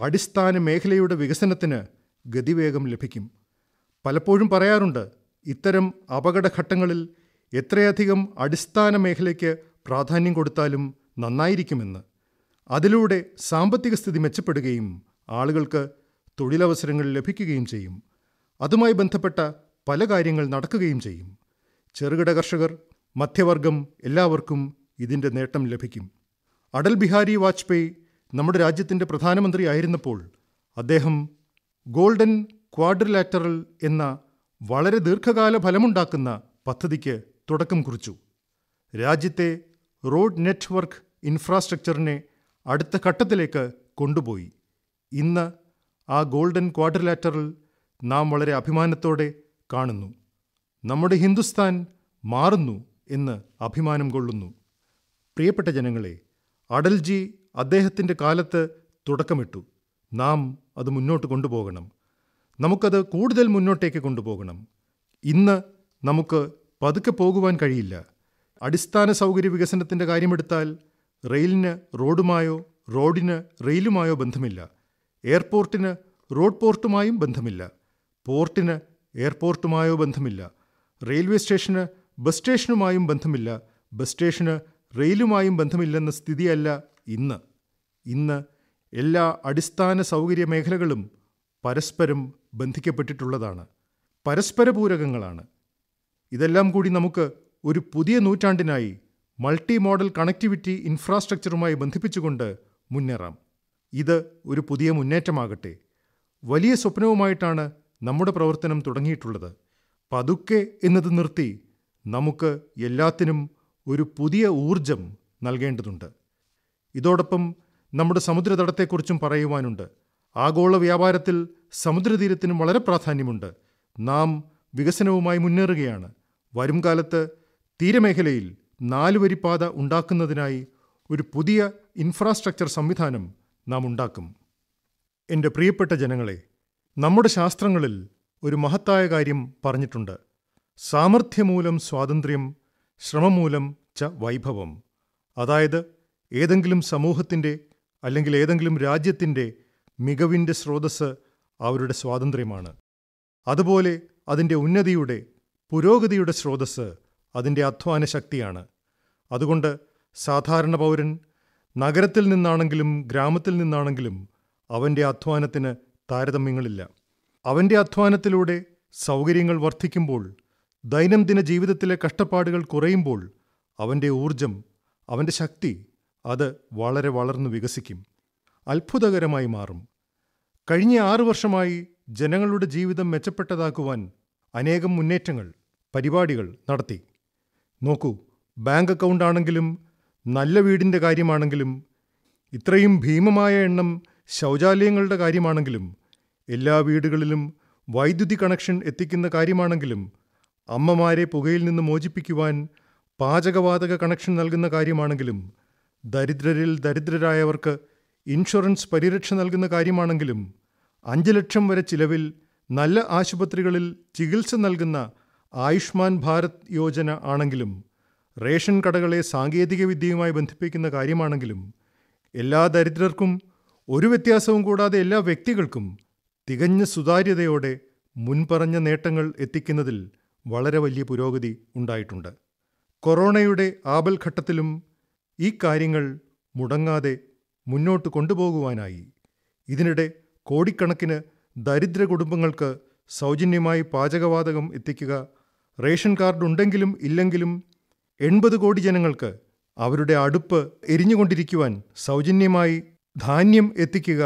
അടിസ്ഥാന മേഖലയുടെ വികസനത്തിന് ഗതിവേഗം ലഭിക്കും പലപ്പോഴും പറയാറുണ്ട് ഇത്തരം അപകടഘട്ടങ്ങളിൽ എത്രയധികം അടിസ്ഥാന മേഖലയ്ക്ക് പ്രാധാന്യം കൊടുത്താലും നന്നായിരിക്കുമെന്ന് അതിലൂടെ സാമ്പത്തിക സ്ഥിതി മെച്ചപ്പെടുകയും ആളുകൾക്ക് തൊഴിലവസരങ്ങൾ ലഭിക്കുകയും ചെയ്യും അതുമായി ബന്ധപ്പെട്ട പല കാര്യങ്ങൾ നടക്കുകയും ചെയ്യും ചെറുകിട കർഷകർ മധ്യവർഗം എല്ലാവർക്കും ഇതിൻ്റെ നേട്ടം ലഭിക്കും അടൽ ബിഹാരി വാജ്പേയി നമ്മുടെ രാജ്യത്തിൻ്റെ പ്രധാനമന്ത്രി ആയിരുന്നപ്പോൾ അദ്ദേഹം ഗോൾഡൻ ക്വാഡ്രിലാറ്ററൽ എന്ന വളരെ ദീർഘകാല ഫലമുണ്ടാക്കുന്ന പദ്ധതിക്ക് തുടക്കം കുറിച്ചു രാജ്യത്തെ റോഡ് നെറ്റ്വർക്ക് ഇൻഫ്രാസ്ട്രക്ചറിനെ അടുത്ത ഘട്ടത്തിലേക്ക് കൊണ്ടുപോയി ഇന്ന് ആ ഗോൾഡൻ ക്വാഡ്രിലാറ്ററൽ നാം വളരെ അഭിമാനത്തോടെ കാണുന്നു നമ്മുടെ ഹിന്ദുസ്ഥാൻ മാറുന്നു എന്ന് അഭിമാനം കൊള്ളുന്നു പ്രിയപ്പെട്ട ജനങ്ങളെ അടൽജി അദ്ദേഹത്തിൻ്റെ കാലത്ത് തുടക്കമിട്ടു നാം അത് മുന്നോട്ട് കൊണ്ടുപോകണം നമുക്കത് കൂടുതൽ മുന്നോട്ടേക്ക് കൊണ്ടുപോകണം ഇന്ന് നമുക്ക് പതുക്കെ പോകുവാൻ കഴിയില്ല അടിസ്ഥാന സൗകര്യ വികസനത്തിൻ്റെ കാര്യമെടുത്താൽ റെയിലിന് റോഡുമായോ റോഡിന് റെയിലുമായോ ബന്ധമില്ല എയർപോർട്ടിന് റോഡ് പോർട്ടുമായും ബന്ധമില്ല പോർട്ടിന് എയർപോർട്ടുമായോ ബന്ധമില്ല റെയിൽവേ സ്റ്റേഷന് ബസ് സ്റ്റേഷനുമായും ബന്ധമില്ല ബസ് സ്റ്റേഷന് റെയിലുമായും ബന്ധമില്ലെന്ന സ്ഥിതിയല്ല ഇന്ന് ഇന്ന് എല്ലാ അടിസ്ഥാന സൗകര്യ മേഖലകളും പരസ്പരം ബന്ധിക്കപ്പെട്ടിട്ടുള്ളതാണ് പരസ്പരപൂരകങ്ങളാണ് ഇതെല്ലാം കൂടി നമുക്ക് ഒരു പുതിയ നൂറ്റാണ്ടിനായി മൾട്ടി മോഡൽ കണക്ടിവിറ്റി ഇൻഫ്രാസ്ട്രക്ചറുമായി ബന്ധിപ്പിച്ചുകൊണ്ട് മുന്നേറാം ഇത് ഒരു പുതിയ മുന്നേറ്റമാകട്ടെ വലിയ സ്വപ്നവുമായിട്ടാണ് നമ്മുടെ പ്രവർത്തനം തുടങ്ങിയിട്ടുള്ളത് പതുക്കെ എന്നത് നിർത്തി നമുക്ക് എല്ലാത്തിനും ഒരു പുതിയ ഊർജം നൽകേണ്ടതുണ്ട് ഇതോടൊപ്പം നമ്മുടെ സമുദ്രതടത്തെക്കുറിച്ചും പറയുവാനുണ്ട് ആഗോള വ്യാപാരത്തിൽ സമുദ്രതീരത്തിനും വളരെ പ്രാധാന്യമുണ്ട് നാം വികസനവുമായി മുന്നേറുകയാണ് വരും കാലത്ത് തീരമേഖലയിൽ നാലുവരിപ്പാത ഉണ്ടാക്കുന്നതിനായി ഒരു പുതിയ ഇൻഫ്രാസ്ട്രക്ചർ സംവിധാനം നാം ഉണ്ടാക്കും എൻ്റെ പ്രിയപ്പെട്ട ജനങ്ങളെ നമ്മുടെ ശാസ്ത്രങ്ങളിൽ ഒരു മഹത്തായ കാര്യം പറഞ്ഞിട്ടുണ്ട് സാമർഥ്യമൂലം സ്വാതന്ത്ര്യം ശ്രമമൂലം ച വൈഭവം അതായത് ഏതെങ്കിലും സമൂഹത്തിൻ്റെ അല്ലെങ്കിൽ ഏതെങ്കിലും രാജ്യത്തിൻ്റെ മികവിൻ്റെ സ്രോതസ് അവരുടെ സ്വാതന്ത്ര്യമാണ് അതുപോലെ അതിൻ്റെ ഉന്നതിയുടെ പുരോഗതിയുടെ സ്രോതസ് അതിൻ്റെ അധ്വാന ശക്തിയാണ് അതുകൊണ്ട് സാധാരണ പൗരൻ നഗരത്തിൽ നിന്നാണെങ്കിലും ഗ്രാമത്തിൽ നിന്നാണെങ്കിലും അവൻ്റെ അധ്വാനത്തിന് താരതമ്യങ്ങളില്ല അവന്റെ അധ്വാനത്തിലൂടെ സൗകര്യങ്ങൾ വർദ്ധിക്കുമ്പോൾ ദൈനംദിന ജീവിതത്തിലെ കഷ്ടപ്പാടുകൾ കുറയുമ്പോൾ അവന്റെ ഊർജം അവന്റെ ശക്തി അത് വളരെ വളർന്നു വികസിക്കും അത്ഭുതകരമായി മാറും കഴിഞ്ഞ ആറു വർഷമായി ജനങ്ങളുടെ ജീവിതം മെച്ചപ്പെട്ടതാക്കുവാൻ അനേകം മുന്നേറ്റങ്ങൾ പരിപാടികൾ നടത്തി നോക്കൂ ബാങ്ക് അക്കൗണ്ട് ആണെങ്കിലും നല്ല വീടിൻ്റെ കാര്യമാണെങ്കിലും ഇത്രയും ഭീമമായ എണ്ണം ശൗചാലയങ്ങളുടെ കാര്യമാണെങ്കിലും എല്ലാ വീടുകളിലും വൈദ്യുതി കണക്ഷൻ എത്തിക്കുന്ന കാര്യമാണെങ്കിലും അമ്മമാരെ പുകയിൽ നിന്ന് മോചിപ്പിക്കുവാൻ പാചകവാതക കണക്ഷൻ നൽകുന്ന കാര്യമാണെങ്കിലും ദരിദ്രരിൽ ദരിദ്രരായവർക്ക് ഇൻഷുറൻസ് പരിരക്ഷ നൽകുന്ന കാര്യമാണെങ്കിലും അഞ്ച് ലക്ഷം വരെ ചിലവിൽ നല്ല ആശുപത്രികളിൽ ചികിത്സ നൽകുന്ന ആയുഷ്മാൻ ഭാരത് യോജന ആണെങ്കിലും റേഷൻ കടകളെ സാങ്കേതികവിദ്യയുമായി ബന്ധിപ്പിക്കുന്ന കാര്യമാണെങ്കിലും എല്ലാ ദരിദ്രർക്കും ഒരു വ്യത്യാസവും കൂടാതെ എല്ലാ വ്യക്തികൾക്കും തികഞ്ഞ സുതാര്യതയോടെ മുൻപറഞ്ഞ നേട്ടങ്ങൾ എത്തിക്കുന്നതിൽ വളരെ വലിയ പുരോഗതി ഉണ്ടായിട്ടുണ്ട് കൊറോണയുടെ ആപൽഘട്ടത്തിലും ഈ കാര്യങ്ങൾ മുടങ്ങാതെ മുന്നോട്ട് കൊണ്ടുപോകുവാനായി ഇതിനിടെ കോടിക്കണക്കിന് ദരിദ്ര കുടുംബങ്ങൾക്ക് സൗജന്യമായി പാചകവാതകം എത്തിക്കുക റേഷൻ കാർഡ് ഉണ്ടെങ്കിലും ഇല്ലെങ്കിലും എൺപത് കോടി ജനങ്ങൾക്ക് അവരുടെ അടുപ്പ് എരിഞ്ഞുകൊണ്ടിരിക്കുവാൻ സൗജന്യമായി ധാന്യം എത്തിക്കുക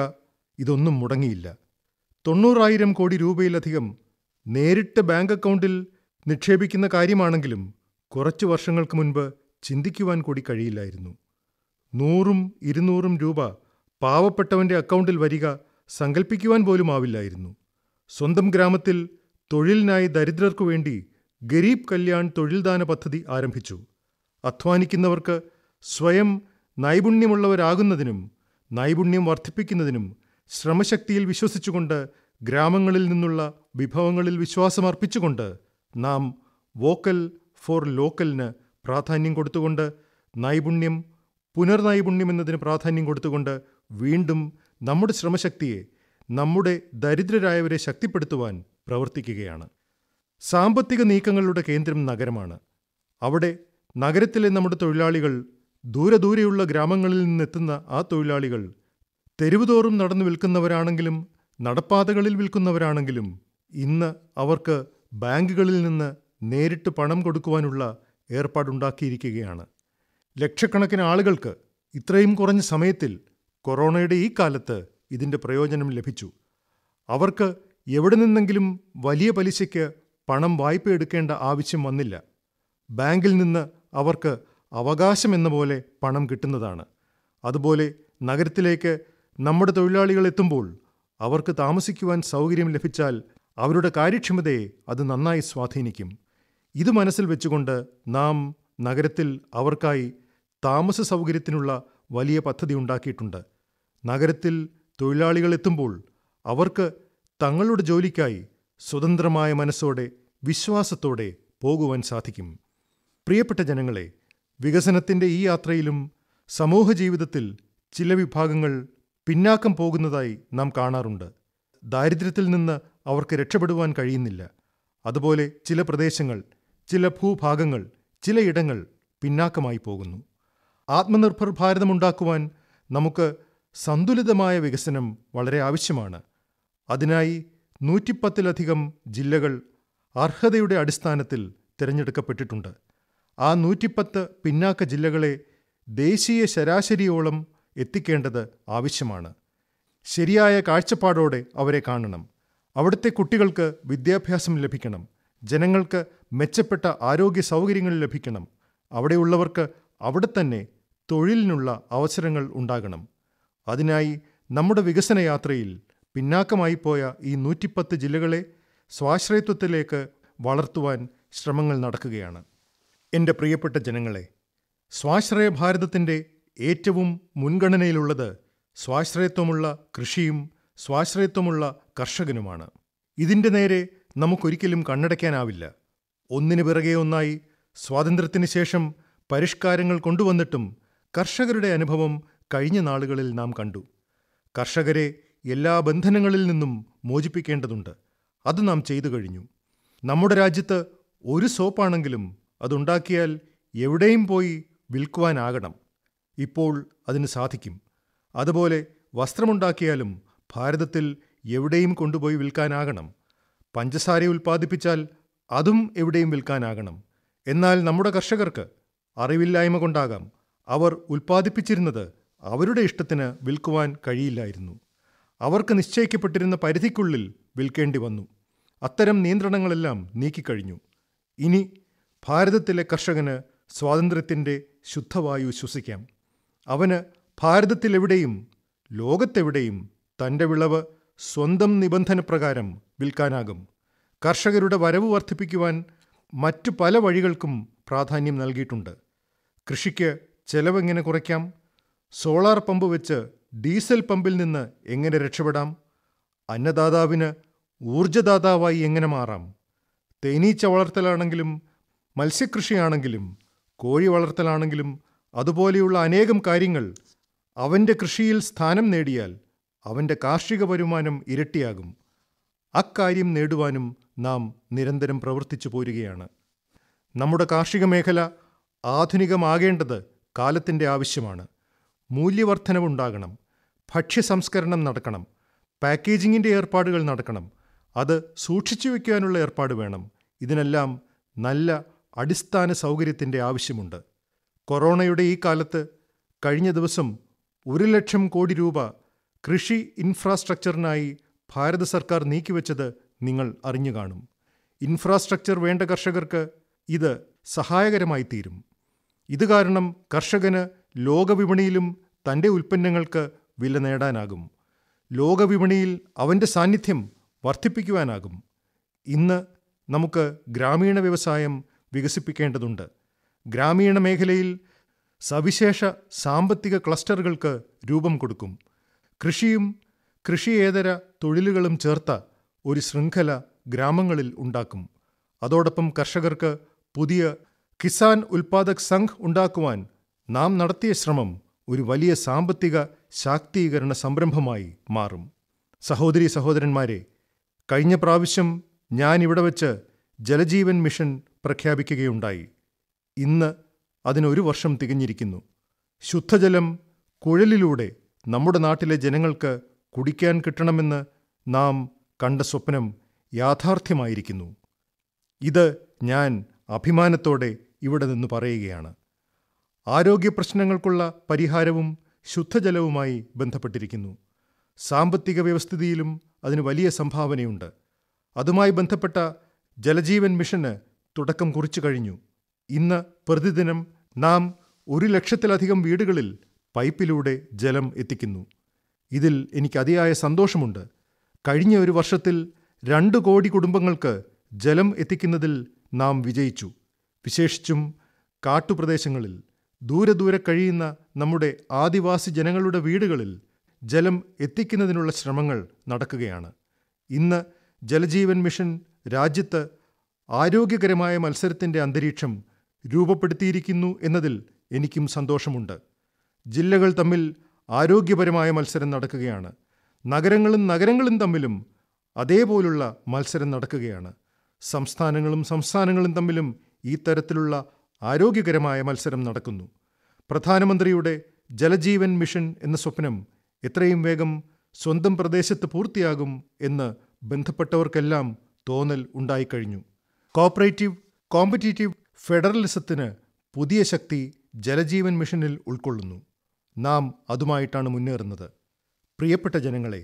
ഇതൊന്നും മുടങ്ങിയില്ല തൊണ്ണൂറായിരം കോടി രൂപയിലധികം നേരിട്ട് ബാങ്ക് അക്കൗണ്ടിൽ നിക്ഷേപിക്കുന്ന കാര്യമാണെങ്കിലും കുറച്ചു വർഷങ്ങൾക്ക് മുൻപ് ചിന്തിക്കുവാൻ കൂടി കഴിയില്ലായിരുന്നു നൂറും ഇരുന്നൂറും രൂപ പാവപ്പെട്ടവന്റെ അക്കൗണ്ടിൽ വരിക സങ്കല്പിക്കുവാൻ പോലും ആവില്ലായിരുന്നു സ്വന്തം ഗ്രാമത്തിൽ തൊഴിലിനായി ദരിദ്രർക്കു വേണ്ടി ഗരീബ് കല്യാൺ തൊഴിൽദാന പദ്ധതി ആരംഭിച്ചു അധ്വാനിക്കുന്നവർക്ക് സ്വയം നൈപുണ്യമുള്ളവരാകുന്നതിനും നൈപുണ്യം വർദ്ധിപ്പിക്കുന്നതിനും ശ്രമശക്തിയിൽ വിശ്വസിച്ചുകൊണ്ട് ഗ്രാമങ്ങളിൽ നിന്നുള്ള വിഭവങ്ങളിൽ വിശ്വാസമർപ്പിച്ചുകൊണ്ട് നാം വോക്കൽ ഫോർ ലോക്കലിന് പ്രാധാന്യം കൊടുത്തുകൊണ്ട് നൈപുണ്യം പുനർനൈപുണ്യം എന്നതിന് പ്രാധാന്യം കൊടുത്തുകൊണ്ട് വീണ്ടും നമ്മുടെ ശ്രമശക്തിയെ നമ്മുടെ ദരിദ്രരായവരെ ശക്തിപ്പെടുത്തുവാൻ പ്രവർത്തിക്കുകയാണ് സാമ്പത്തിക നീക്കങ്ങളുടെ കേന്ദ്രം നഗരമാണ് അവിടെ നഗരത്തിലെ നമ്മുടെ തൊഴിലാളികൾ ദൂരെ ദൂരെയുള്ള ഗ്രാമങ്ങളിൽ നിന്നെത്തുന്ന ആ തൊഴിലാളികൾ തെരുവുതോറും നടന്നു വിൽക്കുന്നവരാണെങ്കിലും നടപ്പാതകളിൽ വിൽക്കുന്നവരാണെങ്കിലും ഇന്ന് അവർക്ക് ബാങ്കുകളിൽ നിന്ന് നേരിട്ട് പണം കൊടുക്കുവാനുള്ള ഏർപ്പാടുണ്ടാക്കിയിരിക്കുകയാണ് ലക്ഷക്കണക്കിന് ആളുകൾക്ക് ഇത്രയും കുറഞ്ഞ സമയത്തിൽ കൊറോണയുടെ ഈ കാലത്ത് ഇതിൻ്റെ പ്രയോജനം ലഭിച്ചു അവർക്ക് എവിടെ നിന്നെങ്കിലും വലിയ പലിശയ്ക്ക് പണം വായ്പ എടുക്കേണ്ട ആവശ്യം വന്നില്ല ബാങ്കിൽ നിന്ന് അവർക്ക് അവകാശം എന്ന പോലെ പണം കിട്ടുന്നതാണ് അതുപോലെ നഗരത്തിലേക്ക് നമ്മുടെ തൊഴിലാളികൾ എത്തുമ്പോൾ അവർക്ക് താമസിക്കുവാൻ സൗകര്യം ലഭിച്ചാൽ അവരുടെ കാര്യക്ഷമതയെ അത് നന്നായി സ്വാധീനിക്കും ഇത് മനസ്സിൽ വെച്ചുകൊണ്ട് നാം നഗരത്തിൽ അവർക്കായി താമസ സൗകര്യത്തിനുള്ള വലിയ പദ്ധതി ഉണ്ടാക്കിയിട്ടുണ്ട് നഗരത്തിൽ തൊഴിലാളികൾ എത്തുമ്പോൾ അവർക്ക് തങ്ങളുടെ ജോലിക്കായി സ്വതന്ത്രമായ മനസ്സോടെ വിശ്വാസത്തോടെ പോകുവാൻ സാധിക്കും പ്രിയപ്പെട്ട ജനങ്ങളെ വികസനത്തിൻ്റെ ഈ യാത്രയിലും സമൂഹ ജീവിതത്തിൽ ചില വിഭാഗങ്ങൾ പിന്നാക്കം പോകുന്നതായി നാം കാണാറുണ്ട് ദാരിദ്ര്യത്തിൽ നിന്ന് അവർക്ക് രക്ഷപ്പെടുവാൻ കഴിയുന്നില്ല അതുപോലെ ചില പ്രദേശങ്ങൾ ചില ഭൂഭാഗങ്ങൾ ചിലയിടങ്ങൾ പിന്നാക്കമായി പോകുന്നു ആത്മനിർഭർ ഭാരതമുണ്ടാക്കുവാൻ നമുക്ക് സന്തുലിതമായ വികസനം വളരെ ആവശ്യമാണ് അതിനായി നൂറ്റിപ്പത്തിലധികം ജില്ലകൾ അർഹതയുടെ അടിസ്ഥാനത്തിൽ തിരഞ്ഞെടുക്കപ്പെട്ടിട്ടുണ്ട് ആ നൂറ്റിപ്പത്ത് പിന്നാക്ക ജില്ലകളെ ദേശീയ ശരാശരിയോളം എത്തിക്കേണ്ടത് ആവശ്യമാണ് ശരിയായ കാഴ്ചപ്പാടോടെ അവരെ കാണണം അവിടുത്തെ കുട്ടികൾക്ക് വിദ്യാഭ്യാസം ലഭിക്കണം ജനങ്ങൾക്ക് മെച്ചപ്പെട്ട ആരോഗ്യ സൗകര്യങ്ങൾ ലഭിക്കണം അവിടെയുള്ളവർക്ക് അവിടെ തന്നെ തൊഴിലിനുള്ള അവസരങ്ങൾ ഉണ്ടാകണം അതിനായി നമ്മുടെ വികസന യാത്രയിൽ പിന്നാക്കമായി പോയ ഈ നൂറ്റിപ്പത്ത് ജില്ലകളെ സ്വാശ്രയത്വത്തിലേക്ക് വളർത്തുവാൻ ശ്രമങ്ങൾ നടക്കുകയാണ് എൻ്റെ പ്രിയപ്പെട്ട ജനങ്ങളെ സ്വാശ്രയ ഭാരതത്തിൻ്റെ ഏറ്റവും മുൻഗണനയിലുള്ളത് സ്വാശ്രയത്വമുള്ള കൃഷിയും സ്വാശ്രയത്വമുള്ള കർഷകനുമാണ് ഇതിന്റെ നേരെ നമുക്കൊരിക്കലും കണ്ണടയ്ക്കാനാവില്ല ഒന്നിനു പിറകെ ഒന്നായി സ്വാതന്ത്ര്യത്തിനു ശേഷം പരിഷ്കാരങ്ങൾ കൊണ്ടുവന്നിട്ടും കർഷകരുടെ അനുഭവം കഴിഞ്ഞ നാളുകളിൽ നാം കണ്ടു കർഷകരെ എല്ലാ ബന്ധനങ്ങളിൽ നിന്നും മോചിപ്പിക്കേണ്ടതുണ്ട് അത് നാം ചെയ്തു കഴിഞ്ഞു നമ്മുടെ രാജ്യത്ത് ഒരു സോപ്പാണെങ്കിലും അതുണ്ടാക്കിയാൽ എവിടെയും പോയി വിൽക്കുവാനാകണം ഇപ്പോൾ അതിന് സാധിക്കും അതുപോലെ വസ്ത്രമുണ്ടാക്കിയാലും ഭാരതത്തിൽ എവിടെയും കൊണ്ടുപോയി വിൽക്കാനാകണം പഞ്ചസാര ഉൽപ്പാദിപ്പിച്ചാൽ അതും എവിടെയും വിൽക്കാനാകണം എന്നാൽ നമ്മുടെ കർഷകർക്ക് അറിവില്ലായ്മ കൊണ്ടാകാം അവർ ഉൽപ്പാദിപ്പിച്ചിരുന്നത് അവരുടെ ഇഷ്ടത്തിന് വിൽക്കുവാൻ കഴിയില്ലായിരുന്നു അവർക്ക് നിശ്ചയിക്കപ്പെട്ടിരുന്ന പരിധിക്കുള്ളിൽ വിൽക്കേണ്ടി വന്നു അത്തരം നിയന്ത്രണങ്ങളെല്ലാം നീക്കിക്കഴിഞ്ഞു ഇനി ഭാരതത്തിലെ കർഷകന് സ്വാതന്ത്ര്യത്തിൻ്റെ ശുദ്ധവായു ശ്വസിക്കാം അവന് ഭാരതത്തിലെവിടെയും ലോകത്തെവിടെയും തൻ്റെ വിളവ് സ്വന്തം നിബന്ധനപ്രകാരം വിൽക്കാനാകും കർഷകരുടെ വരവ് വർദ്ധിപ്പിക്കുവാൻ മറ്റു പല വഴികൾക്കും പ്രാധാന്യം നൽകിയിട്ടുണ്ട് കൃഷിക്ക് ചെലവെങ്ങനെ കുറയ്ക്കാം സോളാർ പമ്പ് വെച്ച് ഡീസൽ പമ്പിൽ നിന്ന് എങ്ങനെ രക്ഷപ്പെടാം അന്നദാതാവിന് ഊർജ്ജദാതാവായി എങ്ങനെ മാറാം തേനീച്ച വളർത്തലാണെങ്കിലും മത്സ്യകൃഷിയാണെങ്കിലും കോഴി വളർത്തലാണെങ്കിലും അതുപോലെയുള്ള അനേകം കാര്യങ്ങൾ അവൻ്റെ കൃഷിയിൽ സ്ഥാനം നേടിയാൽ അവൻ്റെ കാർഷിക വരുമാനം ഇരട്ടിയാകും അക്കാര്യം നേടുവാനും നാം നിരന്തരം പ്രവർത്തിച്ചു പോരുകയാണ് നമ്മുടെ കാർഷിക മേഖല ആധുനികമാകേണ്ടത് കാലത്തിൻ്റെ ആവശ്യമാണ് മൂല്യവർദ്ധനവുണ്ടാകണം ഭക്ഷ്യസംസ്കരണം നടക്കണം പാക്കേജിങ്ങിൻ്റെ ഏർപ്പാടുകൾ നടക്കണം അത് സൂക്ഷിച്ചു വയ്ക്കാനുള്ള ഏർപ്പാട് വേണം ഇതിനെല്ലാം നല്ല അടിസ്ഥാന സൗകര്യത്തിൻ്റെ ആവശ്യമുണ്ട് കൊറോണയുടെ ഈ കാലത്ത് കഴിഞ്ഞ ദിവസം ഒരു ലക്ഷം കോടി രൂപ കൃഷി ഇൻഫ്രാസ്ട്രക്ചറിനായി ഭാരത സർക്കാർ നീക്കിവെച്ചത് നിങ്ങൾ അറിഞ്ഞു കാണും ഇൻഫ്രാസ്ട്രക്ചർ വേണ്ട കർഷകർക്ക് ഇത് സഹായകരമായി തീരും ഇത് കാരണം കർഷകന് ലോകവിപണിയിലും തൻ്റെ ഉൽപ്പന്നങ്ങൾക്ക് വില നേടാനാകും ലോകവിപണിയിൽ അവൻ്റെ സാന്നിധ്യം വർദ്ധിപ്പിക്കുവാനാകും ഇന്ന് നമുക്ക് ഗ്രാമീണ വ്യവസായം വികസിപ്പിക്കേണ്ടതുണ്ട് ഗ്രാമീണ മേഖലയിൽ സവിശേഷ സാമ്പത്തിക ക്ലസ്റ്ററുകൾക്ക് രൂപം കൊടുക്കും കൃഷിയും കൃഷിയേതര തൊഴിലുകളും ചേർത്ത ഒരു ശൃംഖല ഗ്രാമങ്ങളിൽ ഉണ്ടാക്കും അതോടൊപ്പം കർഷകർക്ക് പുതിയ കിസാൻ ഉൽപാദക് സംഘ് ഉണ്ടാക്കുവാൻ നാം നടത്തിയ ശ്രമം ഒരു വലിയ സാമ്പത്തിക ശാക്തീകരണ സംരംഭമായി മാറും സഹോദരി സഹോദരന്മാരെ കഴിഞ്ഞ പ്രാവശ്യം ഞാൻ ഇവിടെ വച്ച് ജലജീവൻ മിഷൻ പ്രഖ്യാപിക്കുകയുണ്ടായി ഇന്ന് അതിനൊരു വർഷം തികഞ്ഞിരിക്കുന്നു ശുദ്ധജലം കുഴലിലൂടെ നമ്മുടെ നാട്ടിലെ ജനങ്ങൾക്ക് കുടിക്കാൻ കിട്ടണമെന്ന് നാം കണ്ട സ്വപ്നം യാഥാർത്ഥ്യമായിരിക്കുന്നു ഇത് ഞാൻ അഭിമാനത്തോടെ ഇവിടെ നിന്ന് പറയുകയാണ് ആരോഗ്യ പ്രശ്നങ്ങൾക്കുള്ള പരിഹാരവും ശുദ്ധജലവുമായി ബന്ധപ്പെട്ടിരിക്കുന്നു സാമ്പത്തിക വ്യവസ്ഥിതിയിലും അതിന് വലിയ സംഭാവനയുണ്ട് അതുമായി ബന്ധപ്പെട്ട ജലജീവൻ മിഷന് തുടക്കം കുറിച്ചു കഴിഞ്ഞു ഇന്ന് പ്രതിദിനം നാം ഒരു ലക്ഷത്തിലധികം വീടുകളിൽ പൈപ്പിലൂടെ ജലം എത്തിക്കുന്നു ഇതിൽ എനിക്ക് അതിയായ സന്തോഷമുണ്ട് കഴിഞ്ഞ ഒരു വർഷത്തിൽ രണ്ട് കോടി കുടുംബങ്ങൾക്ക് ജലം എത്തിക്കുന്നതിൽ നാം വിജയിച്ചു വിശേഷിച്ചും കാട്ടുപ്രദേശങ്ങളിൽ ദൂരെ ദൂരെ കഴിയുന്ന നമ്മുടെ ആദിവാസി ജനങ്ങളുടെ വീടുകളിൽ ജലം എത്തിക്കുന്നതിനുള്ള ശ്രമങ്ങൾ നടക്കുകയാണ് ഇന്ന് ജലജീവൻ മിഷൻ രാജ്യത്ത് ആരോഗ്യകരമായ മത്സരത്തിൻ്റെ അന്തരീക്ഷം രൂപപ്പെടുത്തിയിരിക്കുന്നു എന്നതിൽ എനിക്കും സന്തോഷമുണ്ട് ജില്ലകൾ തമ്മിൽ ആരോഗ്യപരമായ മത്സരം നടക്കുകയാണ് നഗരങ്ങളും നഗരങ്ങളും തമ്മിലും അതേപോലുള്ള മത്സരം നടക്കുകയാണ് സംസ്ഥാനങ്ങളും സംസ്ഥാനങ്ങളും തമ്മിലും ഈ തരത്തിലുള്ള ആരോഗ്യകരമായ മത്സരം നടക്കുന്നു പ്രധാനമന്ത്രിയുടെ ജലജീവൻ മിഷൻ എന്ന സ്വപ്നം എത്രയും വേഗം സ്വന്തം പ്രദേശത്ത് പൂർത്തിയാകും എന്ന് ബന്ധപ്പെട്ടവർക്കെല്ലാം തോന്നൽ ഉണ്ടായിക്കഴിഞ്ഞു കോപ്പറേറ്റീവ് കോമ്പറ്റീറ്റീവ് ഫെഡറലിസത്തിന് പുതിയ ശക്തി ജലജീവൻ മിഷനിൽ ഉൾക്കൊള്ളുന്നു നാം അതുമായിട്ടാണ് മുന്നേറുന്നത് പ്രിയപ്പെട്ട ജനങ്ങളെ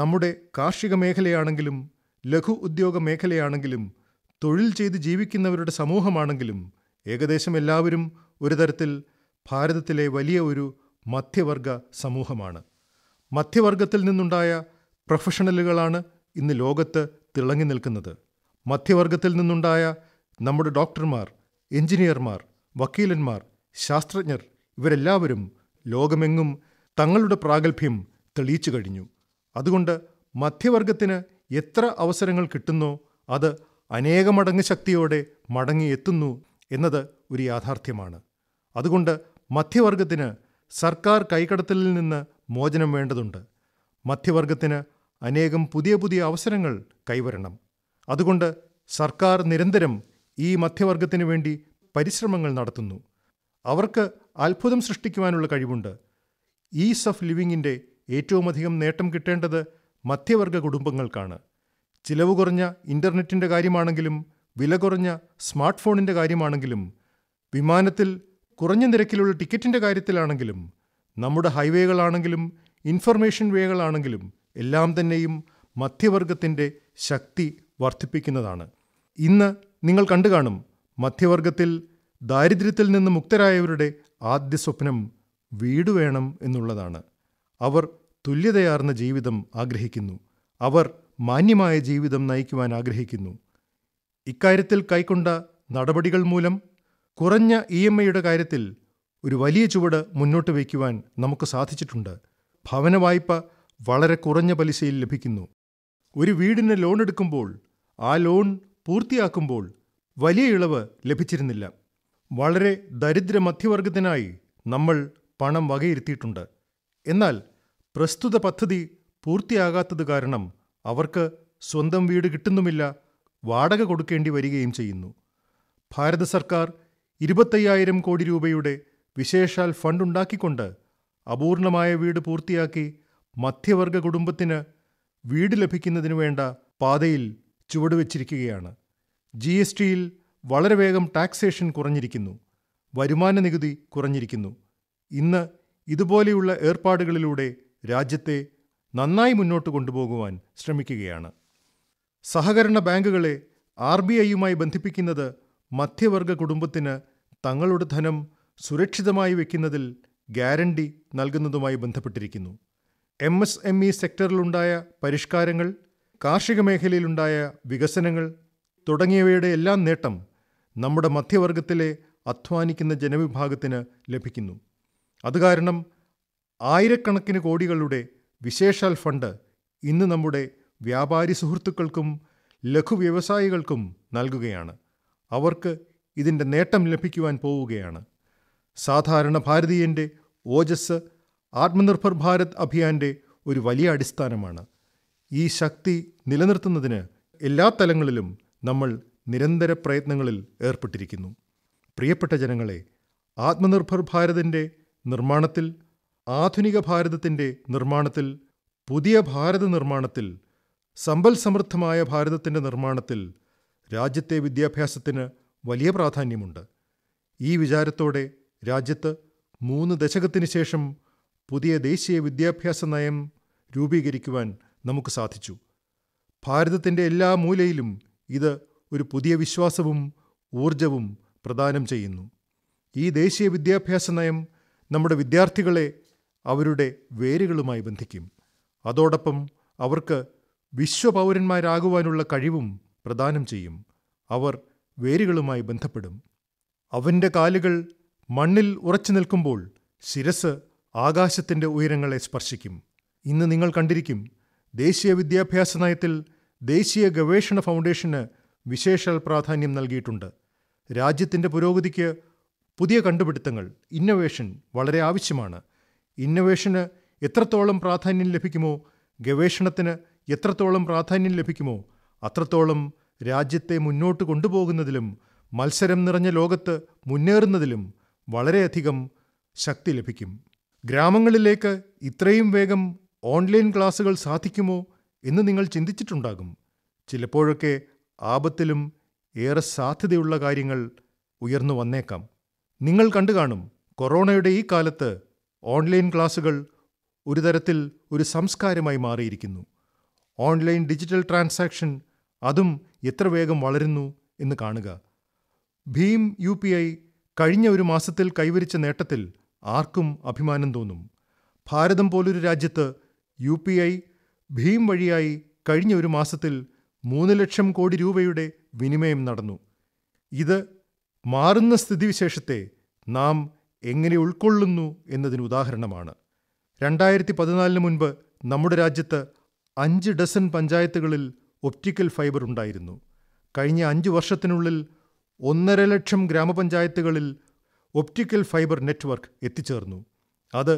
നമ്മുടെ കാർഷിക മേഖലയാണെങ്കിലും ലഘു ഉദ്യോഗ മേഖലയാണെങ്കിലും തൊഴിൽ ചെയ്ത് ജീവിക്കുന്നവരുടെ സമൂഹമാണെങ്കിലും ഏകദേശം എല്ലാവരും ഒരു തരത്തിൽ ഭാരതത്തിലെ വലിയ ഒരു മധ്യവർഗ സമൂഹമാണ് മധ്യവർഗത്തിൽ നിന്നുണ്ടായ പ്രൊഫഷണലുകളാണ് ഇന്ന് ലോകത്ത് തിളങ്ങി നിൽക്കുന്നത് മധ്യവർഗത്തിൽ നിന്നുണ്ടായ നമ്മുടെ ഡോക്ടർമാർ എഞ്ചിനീയർമാർ വക്കീലന്മാർ ശാസ്ത്രജ്ഞർ ഇവരെല്ലാവരും ലോകമെങ്ങും തങ്ങളുടെ പ്രാഗൽഭ്യം തെളിയിച്ചു കഴിഞ്ഞു അതുകൊണ്ട് മധ്യവർഗത്തിന് എത്ര അവസരങ്ങൾ കിട്ടുന്നോ അത് അനേകമടങ്ങ് ശക്തിയോടെ മടങ്ങിയെത്തുന്നു എന്നത് ഒരു യാഥാർത്ഥ്യമാണ് അതുകൊണ്ട് മധ്യവർഗത്തിന് സർക്കാർ കൈകടത്തലിൽ നിന്ന് മോചനം വേണ്ടതുണ്ട് മധ്യവർഗത്തിന് അനേകം പുതിയ പുതിയ അവസരങ്ങൾ കൈവരണം അതുകൊണ്ട് സർക്കാർ നിരന്തരം ഈ മധ്യവർഗത്തിനു വേണ്ടി പരിശ്രമങ്ങൾ നടത്തുന്നു അവർക്ക് അത്ഭുതം സൃഷ്ടിക്കുവാനുള്ള കഴിവുണ്ട് ഈസ് ഓഫ് ലിവിങ്ങിൻ്റെ ഏറ്റവുമധികം നേട്ടം കിട്ടേണ്ടത് മധ്യവർഗ കുടുംബങ്ങൾക്കാണ് ചിലവ് കുറഞ്ഞ ഇൻ്റർനെറ്റിൻ്റെ കാര്യമാണെങ്കിലും വില കുറഞ്ഞ സ്മാർട്ട് ഫോണിൻ്റെ കാര്യമാണെങ്കിലും വിമാനത്തിൽ കുറഞ്ഞ നിരക്കിലുള്ള ടിക്കറ്റിൻ്റെ കാര്യത്തിലാണെങ്കിലും നമ്മുടെ ഹൈവേകളാണെങ്കിലും ഇൻഫർമേഷൻ വേകളാണെങ്കിലും എല്ലാം തന്നെയും മധ്യവർഗത്തിൻ്റെ ശക്തി വർദ്ധിപ്പിക്കുന്നതാണ് ഇന്ന് നിങ്ങൾ കണ്ടുകാണും കാണും മധ്യവർഗത്തിൽ ദാരിദ്ര്യത്തിൽ നിന്ന് മുക്തരായവരുടെ ആദ്യ സ്വപ്നം വീട് വേണം എന്നുള്ളതാണ് അവർ തുല്യതയാർന്ന ജീവിതം ആഗ്രഹിക്കുന്നു അവർ മാന്യമായ ജീവിതം നയിക്കുവാൻ ആഗ്രഹിക്കുന്നു ഇക്കാര്യത്തിൽ കൈക്കൊണ്ട നടപടികൾ മൂലം കുറഞ്ഞ ഇ എം ഐയുടെ കാര്യത്തിൽ ഒരു വലിയ ചുവട് മുന്നോട്ട് വയ്ക്കുവാൻ നമുക്ക് സാധിച്ചിട്ടുണ്ട് ഭവന വായ്പ വളരെ കുറഞ്ഞ പലിശയിൽ ലഭിക്കുന്നു ഒരു വീടിന് ലോൺ എടുക്കുമ്പോൾ ആ ലോൺ പൂർത്തിയാക്കുമ്പോൾ വലിയ ഇളവ് ലഭിച്ചിരുന്നില്ല വളരെ ദരിദ്ര മധ്യവർഗത്തിനായി നമ്മൾ പണം വകയിരുത്തിയിട്ടുണ്ട് എന്നാൽ പ്രസ്തുത പദ്ധതി പൂർത്തിയാകാത്തത് കാരണം അവർക്ക് സ്വന്തം വീട് കിട്ടുന്നുമില്ല വാടക കൊടുക്കേണ്ടി വരികയും ചെയ്യുന്നു ഭാരത സർക്കാർ ഇരുപത്തയ്യായിരം കോടി രൂപയുടെ വിശേഷാൽ ഫണ്ടുണ്ടാക്കിക്കൊണ്ട് അപൂർണമായ വീട് പൂർത്തിയാക്കി മധ്യവർഗ കുടുംബത്തിന് വീട് ലഭിക്കുന്നതിനു വേണ്ട പാതയിൽ ചുവടുവെച്ചിരിക്കുകയാണ് ജി എസ് ടിയിൽ വളരെ വേഗം ടാക്സേഷൻ കുറഞ്ഞിരിക്കുന്നു വരുമാന നികുതി കുറഞ്ഞിരിക്കുന്നു ഇന്ന് ഇതുപോലെയുള്ള ഏർപ്പാടുകളിലൂടെ രാജ്യത്തെ നന്നായി മുന്നോട്ട് കൊണ്ടുപോകുവാൻ ശ്രമിക്കുകയാണ് സഹകരണ ബാങ്കുകളെ ആർ ബി ഐയുമായി ബന്ധിപ്പിക്കുന്നത് മധ്യവർഗ കുടുംബത്തിന് തങ്ങളുടെ ധനം സുരക്ഷിതമായി വയ്ക്കുന്നതിൽ ഗ്യാരണ്ടി നൽകുന്നതുമായി ബന്ധപ്പെട്ടിരിക്കുന്നു എം എസ് എം ഇ സെക്ടറിലുണ്ടായ പരിഷ്കാരങ്ങൾ കാർഷിക മേഖലയിലുണ്ടായ വികസനങ്ങൾ തുടങ്ങിയവയുടെ എല്ലാം നേട്ടം നമ്മുടെ മധ്യവർഗത്തിലെ അധ്വാനിക്കുന്ന ജനവിഭാഗത്തിന് ലഭിക്കുന്നു അതുകാരണം ആയിരക്കണക്കിന് കോടികളുടെ വിശേഷാൽ ഫണ്ട് ഇന്ന് നമ്മുടെ വ്യാപാരി സുഹൃത്തുക്കൾക്കും ലഘു വ്യവസായികൾക്കും നൽകുകയാണ് അവർക്ക് ഇതിൻ്റെ നേട്ടം ലഭിക്കുവാൻ പോവുകയാണ് സാധാരണ ഭാരതീയൻ്റെ ഓജസ് ആത്മനിർഭർ ഭാരത് അഭിയാൻ്റെ ഒരു വലിയ അടിസ്ഥാനമാണ് ഈ ശക്തി നിലനിർത്തുന്നതിന് എല്ലാ തലങ്ങളിലും നമ്മൾ നിരന്തര പ്രയത്നങ്ങളിൽ ഏർപ്പെട്ടിരിക്കുന്നു പ്രിയപ്പെട്ട ജനങ്ങളെ ആത്മനിർഭർ ഭാരതിൻ്റെ നിർമ്മാണത്തിൽ ആധുനിക ഭാരതത്തിൻ്റെ നിർമ്മാണത്തിൽ പുതിയ ഭാരത നിർമ്മാണത്തിൽ സമ്പൽ സമൃദ്ധമായ ഭാരതത്തിൻ്റെ നിർമ്മാണത്തിൽ രാജ്യത്തെ വിദ്യാഭ്യാസത്തിന് വലിയ പ്രാധാന്യമുണ്ട് ഈ വിചാരത്തോടെ രാജ്യത്ത് മൂന്ന് ദശകത്തിന് ശേഷം പുതിയ ദേശീയ വിദ്യാഭ്യാസ നയം രൂപീകരിക്കുവാൻ നമുക്ക് സാധിച്ചു ഭാരതത്തിൻ്റെ എല്ലാ മൂലയിലും ഇത് ഒരു പുതിയ വിശ്വാസവും ഊർജവും പ്രദാനം ചെയ്യുന്നു ഈ ദേശീയ വിദ്യാഭ്യാസ നയം നമ്മുടെ വിദ്യാർത്ഥികളെ അവരുടെ വേരുകളുമായി ബന്ധിക്കും അതോടൊപ്പം അവർക്ക് വിശ്വപൗരന്മാരാകുവാനുള്ള കഴിവും പ്രദാനം ചെയ്യും അവർ വേരുകളുമായി ബന്ധപ്പെടും അവൻ്റെ കാലുകൾ മണ്ണിൽ ഉറച്ചു നിൽക്കുമ്പോൾ ശിരസ് ആകാശത്തിൻ്റെ ഉയരങ്ങളെ സ്പർശിക്കും ഇന്ന് നിങ്ങൾ കണ്ടിരിക്കും ദേശീയ വിദ്യാഭ്യാസ നയത്തിൽ ദേശീയ ഗവേഷണ ഫൗണ്ടേഷന് വിശേഷ പ്രാധാന്യം നൽകിയിട്ടുണ്ട് രാജ്യത്തിൻ്റെ പുരോഗതിക്ക് പുതിയ കണ്ടുപിടുത്തങ്ങൾ ഇന്നൊവേഷൻ വളരെ ആവശ്യമാണ് ഇന്നവേഷന് എത്രത്തോളം പ്രാധാന്യം ലഭിക്കുമോ ഗവേഷണത്തിന് എത്രത്തോളം പ്രാധാന്യം ലഭിക്കുമോ അത്രത്തോളം രാജ്യത്തെ മുന്നോട്ട് കൊണ്ടുപോകുന്നതിലും മത്സരം നിറഞ്ഞ ലോകത്ത് മുന്നേറുന്നതിലും വളരെയധികം ശക്തി ലഭിക്കും ഗ്രാമങ്ങളിലേക്ക് ഇത്രയും വേഗം ഓൺലൈൻ ക്ലാസുകൾ സാധിക്കുമോ എന്ന് നിങ്ങൾ ചിന്തിച്ചിട്ടുണ്ടാകും ചിലപ്പോഴൊക്കെ ആപത്തിലും ഏറെ സാധ്യതയുള്ള കാര്യങ്ങൾ ഉയർന്നു വന്നേക്കാം നിങ്ങൾ കണ്ടു കാണും കൊറോണയുടെ ഈ കാലത്ത് ഓൺലൈൻ ക്ലാസുകൾ ഒരു തരത്തിൽ ഒരു സംസ്കാരമായി മാറിയിരിക്കുന്നു ഓൺലൈൻ ഡിജിറ്റൽ ട്രാൻസാക്ഷൻ അതും എത്ര വേഗം വളരുന്നു എന്ന് കാണുക ഭീം യു പി ഐ കഴിഞ്ഞ ഒരു മാസത്തിൽ കൈവരിച്ച നേട്ടത്തിൽ ആർക്കും അഭിമാനം തോന്നും ഭാരതം പോലൊരു രാജ്യത്ത് യു പി ഐ ഭീം വഴിയായി കഴിഞ്ഞ ഒരു മാസത്തിൽ മൂന്ന് ലക്ഷം കോടി രൂപയുടെ വിനിമയം നടന്നു ഇത് മാറുന്ന സ്ഥിതിവിശേഷത്തെ നാം എങ്ങനെ ഉൾക്കൊള്ളുന്നു എന്നതിന് ഉദാഹരണമാണ് രണ്ടായിരത്തി പതിനാലിന് മുൻപ് നമ്മുടെ രാജ്യത്ത് അഞ്ച് ഡസൻ പഞ്ചായത്തുകളിൽ ഒപ്റ്റിക്കൽ ഫൈബർ ഉണ്ടായിരുന്നു കഴിഞ്ഞ അഞ്ച് വർഷത്തിനുള്ളിൽ ഒന്നര ലക്ഷം ഗ്രാമപഞ്ചായത്തുകളിൽ ഒപ്റ്റിക്കൽ ഫൈബർ നെറ്റ്വർക്ക് എത്തിച്ചേർന്നു അത്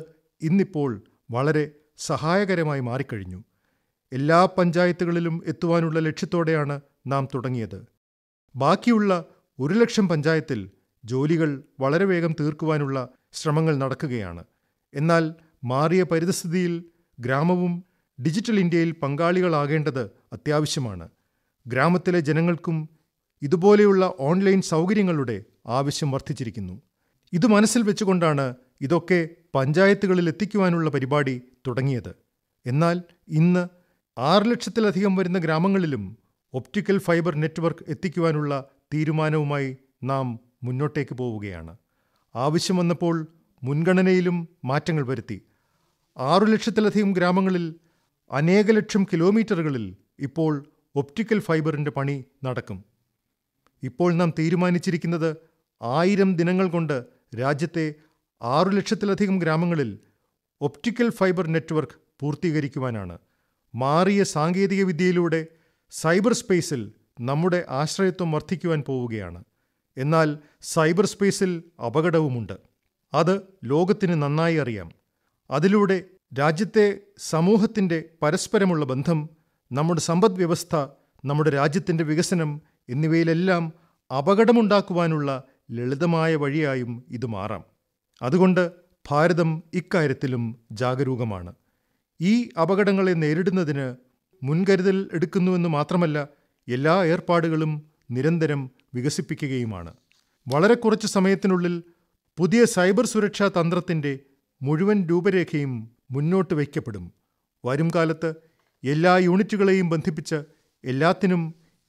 ഇന്നിപ്പോൾ വളരെ സഹായകരമായി മാറിക്കഴിഞ്ഞു എല്ലാ പഞ്ചായത്തുകളിലും എത്തുവാനുള്ള ലക്ഷ്യത്തോടെയാണ് നാം തുടങ്ങിയത് ബാക്കിയുള്ള ഒരു ലക്ഷം പഞ്ചായത്തിൽ ജോലികൾ വളരെ വേഗം തീർക്കുവാനുള്ള ശ്രമങ്ങൾ നടക്കുകയാണ് എന്നാൽ മാറിയ പരിതസ്ഥിതിയിൽ ഗ്രാമവും ഡിജിറ്റൽ ഇന്ത്യയിൽ പങ്കാളികളാകേണ്ടത് അത്യാവശ്യമാണ് ഗ്രാമത്തിലെ ജനങ്ങൾക്കും ഇതുപോലെയുള്ള ഓൺലൈൻ സൗകര്യങ്ങളുടെ ആവശ്യം വർദ്ധിച്ചിരിക്കുന്നു ഇത് മനസ്സിൽ വെച്ചുകൊണ്ടാണ് ഇതൊക്കെ പഞ്ചായത്തുകളിൽ എത്തിക്കുവാനുള്ള പരിപാടി തുടങ്ങിയത് എന്നാൽ ഇന്ന് ആറ് ലക്ഷത്തിലധികം വരുന്ന ഗ്രാമങ്ങളിലും ഒപ്റ്റിക്കൽ ഫൈബർ നെറ്റ്വർക്ക് എത്തിക്കുവാനുള്ള തീരുമാനവുമായി നാം മുന്നോട്ടേക്ക് പോവുകയാണ് ആവശ്യം വന്നപ്പോൾ മുൻഗണനയിലും മാറ്റങ്ങൾ വരുത്തി ആറു ലക്ഷത്തിലധികം ഗ്രാമങ്ങളിൽ അനേക ലക്ഷം കിലോമീറ്ററുകളിൽ ഇപ്പോൾ ഒപ്റ്റിക്കൽ ഫൈബറിൻ്റെ പണി നടക്കും ഇപ്പോൾ നാം തീരുമാനിച്ചിരിക്കുന്നത് ആയിരം ദിനങ്ങൾ കൊണ്ട് രാജ്യത്തെ ആറു ലക്ഷത്തിലധികം ഗ്രാമങ്ങളിൽ ഒപ്റ്റിക്കൽ ഫൈബർ നെറ്റ്വർക്ക് പൂർത്തീകരിക്കുവാനാണ് മാറിയ സാങ്കേതികവിദ്യയിലൂടെ സൈബർ സ്പേസിൽ നമ്മുടെ ആശ്രയത്വം വർദ്ധിക്കുവാൻ പോവുകയാണ് എന്നാൽ സൈബർ സ്പേസിൽ അപകടവുമുണ്ട് അത് ലോകത്തിന് നന്നായി അറിയാം അതിലൂടെ രാജ്യത്തെ സമൂഹത്തിൻ്റെ പരസ്പരമുള്ള ബന്ധം നമ്മുടെ സമ്പദ് വ്യവസ്ഥ നമ്മുടെ രാജ്യത്തിൻ്റെ വികസനം എന്നിവയിലെല്ലാം അപകടമുണ്ടാക്കുവാനുള്ള ലളിതമായ വഴിയായും ഇത് മാറാം അതുകൊണ്ട് ഭാരതം ഇക്കാര്യത്തിലും ജാഗരൂകമാണ് ഈ അപകടങ്ങളെ നേരിടുന്നതിന് മുൻകരുതൽ എടുക്കുന്നുവെന്ന് മാത്രമല്ല എല്ലാ ഏർപ്പാടുകളും നിരന്തരം വികസിപ്പിക്കുകയുമാണ് വളരെ കുറച്ച് സമയത്തിനുള്ളിൽ പുതിയ സൈബർ സുരക്ഷാ തന്ത്രത്തിൻ്റെ മുഴുവൻ രൂപരേഖയും മുന്നോട്ട് വയ്ക്കപ്പെടും വരും കാലത്ത് എല്ലാ യൂണിറ്റുകളെയും ബന്ധിപ്പിച്ച് എല്ലാത്തിനും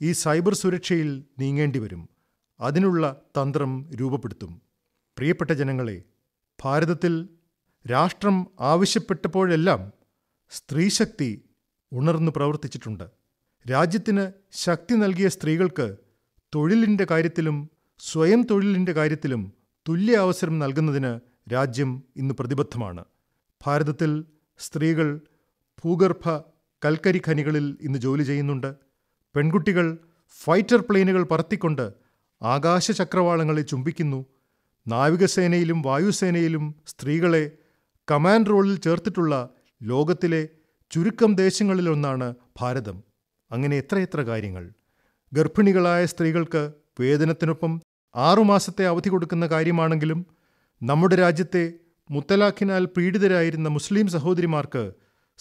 ഈ സൈബർ സുരക്ഷയിൽ നീങ്ങേണ്ടി വരും അതിനുള്ള തന്ത്രം രൂപപ്പെടുത്തും പ്രിയപ്പെട്ട ജനങ്ങളെ ഭാരതത്തിൽ രാഷ്ട്രം ആവശ്യപ്പെട്ടപ്പോഴെല്ലാം സ്ത്രീശക്തി ഉണർന്നു പ്രവർത്തിച്ചിട്ടുണ്ട് രാജ്യത്തിന് ശക്തി നൽകിയ സ്ത്രീകൾക്ക് തൊഴിലിൻ്റെ കാര്യത്തിലും സ്വയം തൊഴിലിൻ്റെ കാര്യത്തിലും തുല്യ അവസരം നൽകുന്നതിന് രാജ്യം ഇന്ന് പ്രതിബദ്ധമാണ് ഭാരതത്തിൽ സ്ത്രീകൾ ഭൂഗർഭ കൽക്കരി ഖനികളിൽ ഇന്ന് ജോലി ചെയ്യുന്നുണ്ട് പെൺകുട്ടികൾ ഫൈറ്റർ പ്ലെയിനുകൾ പറത്തിക്കൊണ്ട് ആകാശ ചക്രവാളങ്ങളെ ചുംബിക്കുന്നു നാവികസേനയിലും വായുസേനയിലും സ്ത്രീകളെ കമാൻഡ് റോളിൽ ചേർത്തിട്ടുള്ള ലോകത്തിലെ ചുരുക്കം ദേശങ്ങളിലൊന്നാണ് ഭാരതം അങ്ങനെ എത്രയെത്ര കാര്യങ്ങൾ ഗർഭിണികളായ സ്ത്രീകൾക്ക് വേതനത്തിനൊപ്പം ആറുമാസത്തെ അവധി കൊടുക്കുന്ന കാര്യമാണെങ്കിലും നമ്മുടെ രാജ്യത്തെ മുത്തലാഖിനാൽ പീഡിതരായിരുന്ന മുസ്ലിം സഹോദരിമാർക്ക്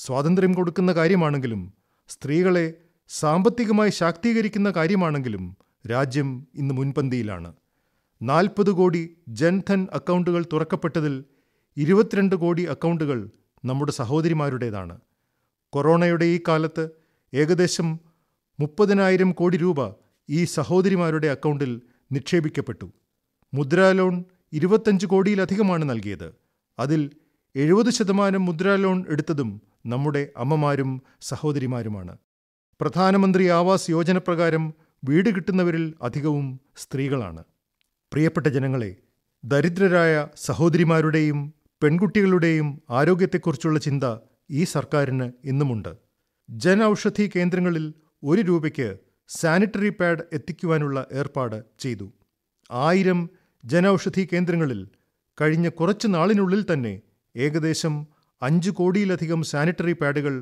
സ്വാതന്ത്ര്യം കൊടുക്കുന്ന കാര്യമാണെങ്കിലും സ്ത്രീകളെ സാമ്പത്തികമായി ശാക്തീകരിക്കുന്ന കാര്യമാണെങ്കിലും രാജ്യം ഇന്ന് മുൻപന്തിയിലാണ് നാൽപ്പത് കോടി ജൻധൻ അക്കൗണ്ടുകൾ തുറക്കപ്പെട്ടതിൽ ഇരുപത്തിരണ്ട് കോടി അക്കൗണ്ടുകൾ നമ്മുടെ സഹോദരിമാരുടേതാണ് കൊറോണയുടെ ഈ കാലത്ത് ഏകദേശം മുപ്പതിനായിരം കോടി രൂപ ഈ സഹോദരിമാരുടെ അക്കൗണ്ടിൽ നിക്ഷേപിക്കപ്പെട്ടു മുദ്രാ ലോൺ ഇരുപത്തഞ്ച് കോടിയിലധികമാണ് നൽകിയത് അതിൽ എഴുപത് ശതമാനം മുദ്രാ ലോൺ എടുത്തതും നമ്മുടെ അമ്മമാരും സഹോദരിമാരുമാണ് പ്രധാനമന്ത്രി ആവാസ് യോജന പ്രകാരം വീട് കിട്ടുന്നവരിൽ അധികവും സ്ത്രീകളാണ് പ്രിയപ്പെട്ട ജനങ്ങളെ ദരിദ്രരായ സഹോദരിമാരുടെയും പെൺകുട്ടികളുടെയും ആരോഗ്യത്തെക്കുറിച്ചുള്ള ചിന്ത ഈ സർക്കാരിന് ഇന്നുമുണ്ട് ഔഷധി കേന്ദ്രങ്ങളിൽ ഒരു രൂപയ്ക്ക് സാനിറ്ററി പാഡ് എത്തിക്കുവാനുള്ള ഏർപ്പാട് ചെയ്തു ആയിരം ജനൌഷധി കേന്ദ്രങ്ങളിൽ കഴിഞ്ഞ കുറച്ച് നാളിനുള്ളിൽ തന്നെ ഏകദേശം അഞ്ച് കോടിയിലധികം സാനിറ്ററി പാഡുകൾ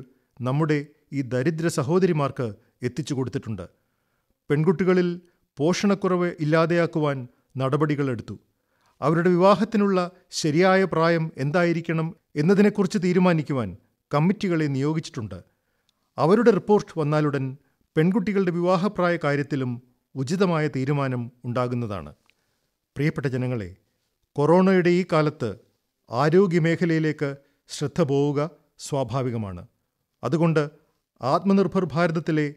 നമ്മുടെ ഈ ദരിദ്ര സഹോദരിമാർക്ക് എത്തിച്ചു കൊടുത്തിട്ടുണ്ട് പെൺകുട്ടികളിൽ പോഷണക്കുറവ് ഇല്ലാതെയാക്കുവാൻ നടപടികളെടുത്തു അവരുടെ വിവാഹത്തിനുള്ള ശരിയായ പ്രായം എന്തായിരിക്കണം എന്നതിനെക്കുറിച്ച് തീരുമാനിക്കുവാൻ കമ്മിറ്റികളെ നിയോഗിച്ചിട്ടുണ്ട് അവരുടെ റിപ്പോർട്ട് വന്നാലുടൻ പെൺകുട്ടികളുടെ വിവാഹപ്രായ കാര്യത്തിലും ഉചിതമായ തീരുമാനം ഉണ്ടാകുന്നതാണ് പ്രിയപ്പെട്ട ജനങ്ങളെ കൊറോണയുടെ ഈ കാലത്ത് ആരോഗ്യമേഖലയിലേക്ക് ശ്രദ്ധ പോവുക സ്വാഭാവികമാണ് അതുകൊണ്ട് ആത്മനിർഭർ ഭാരതത്തിലെ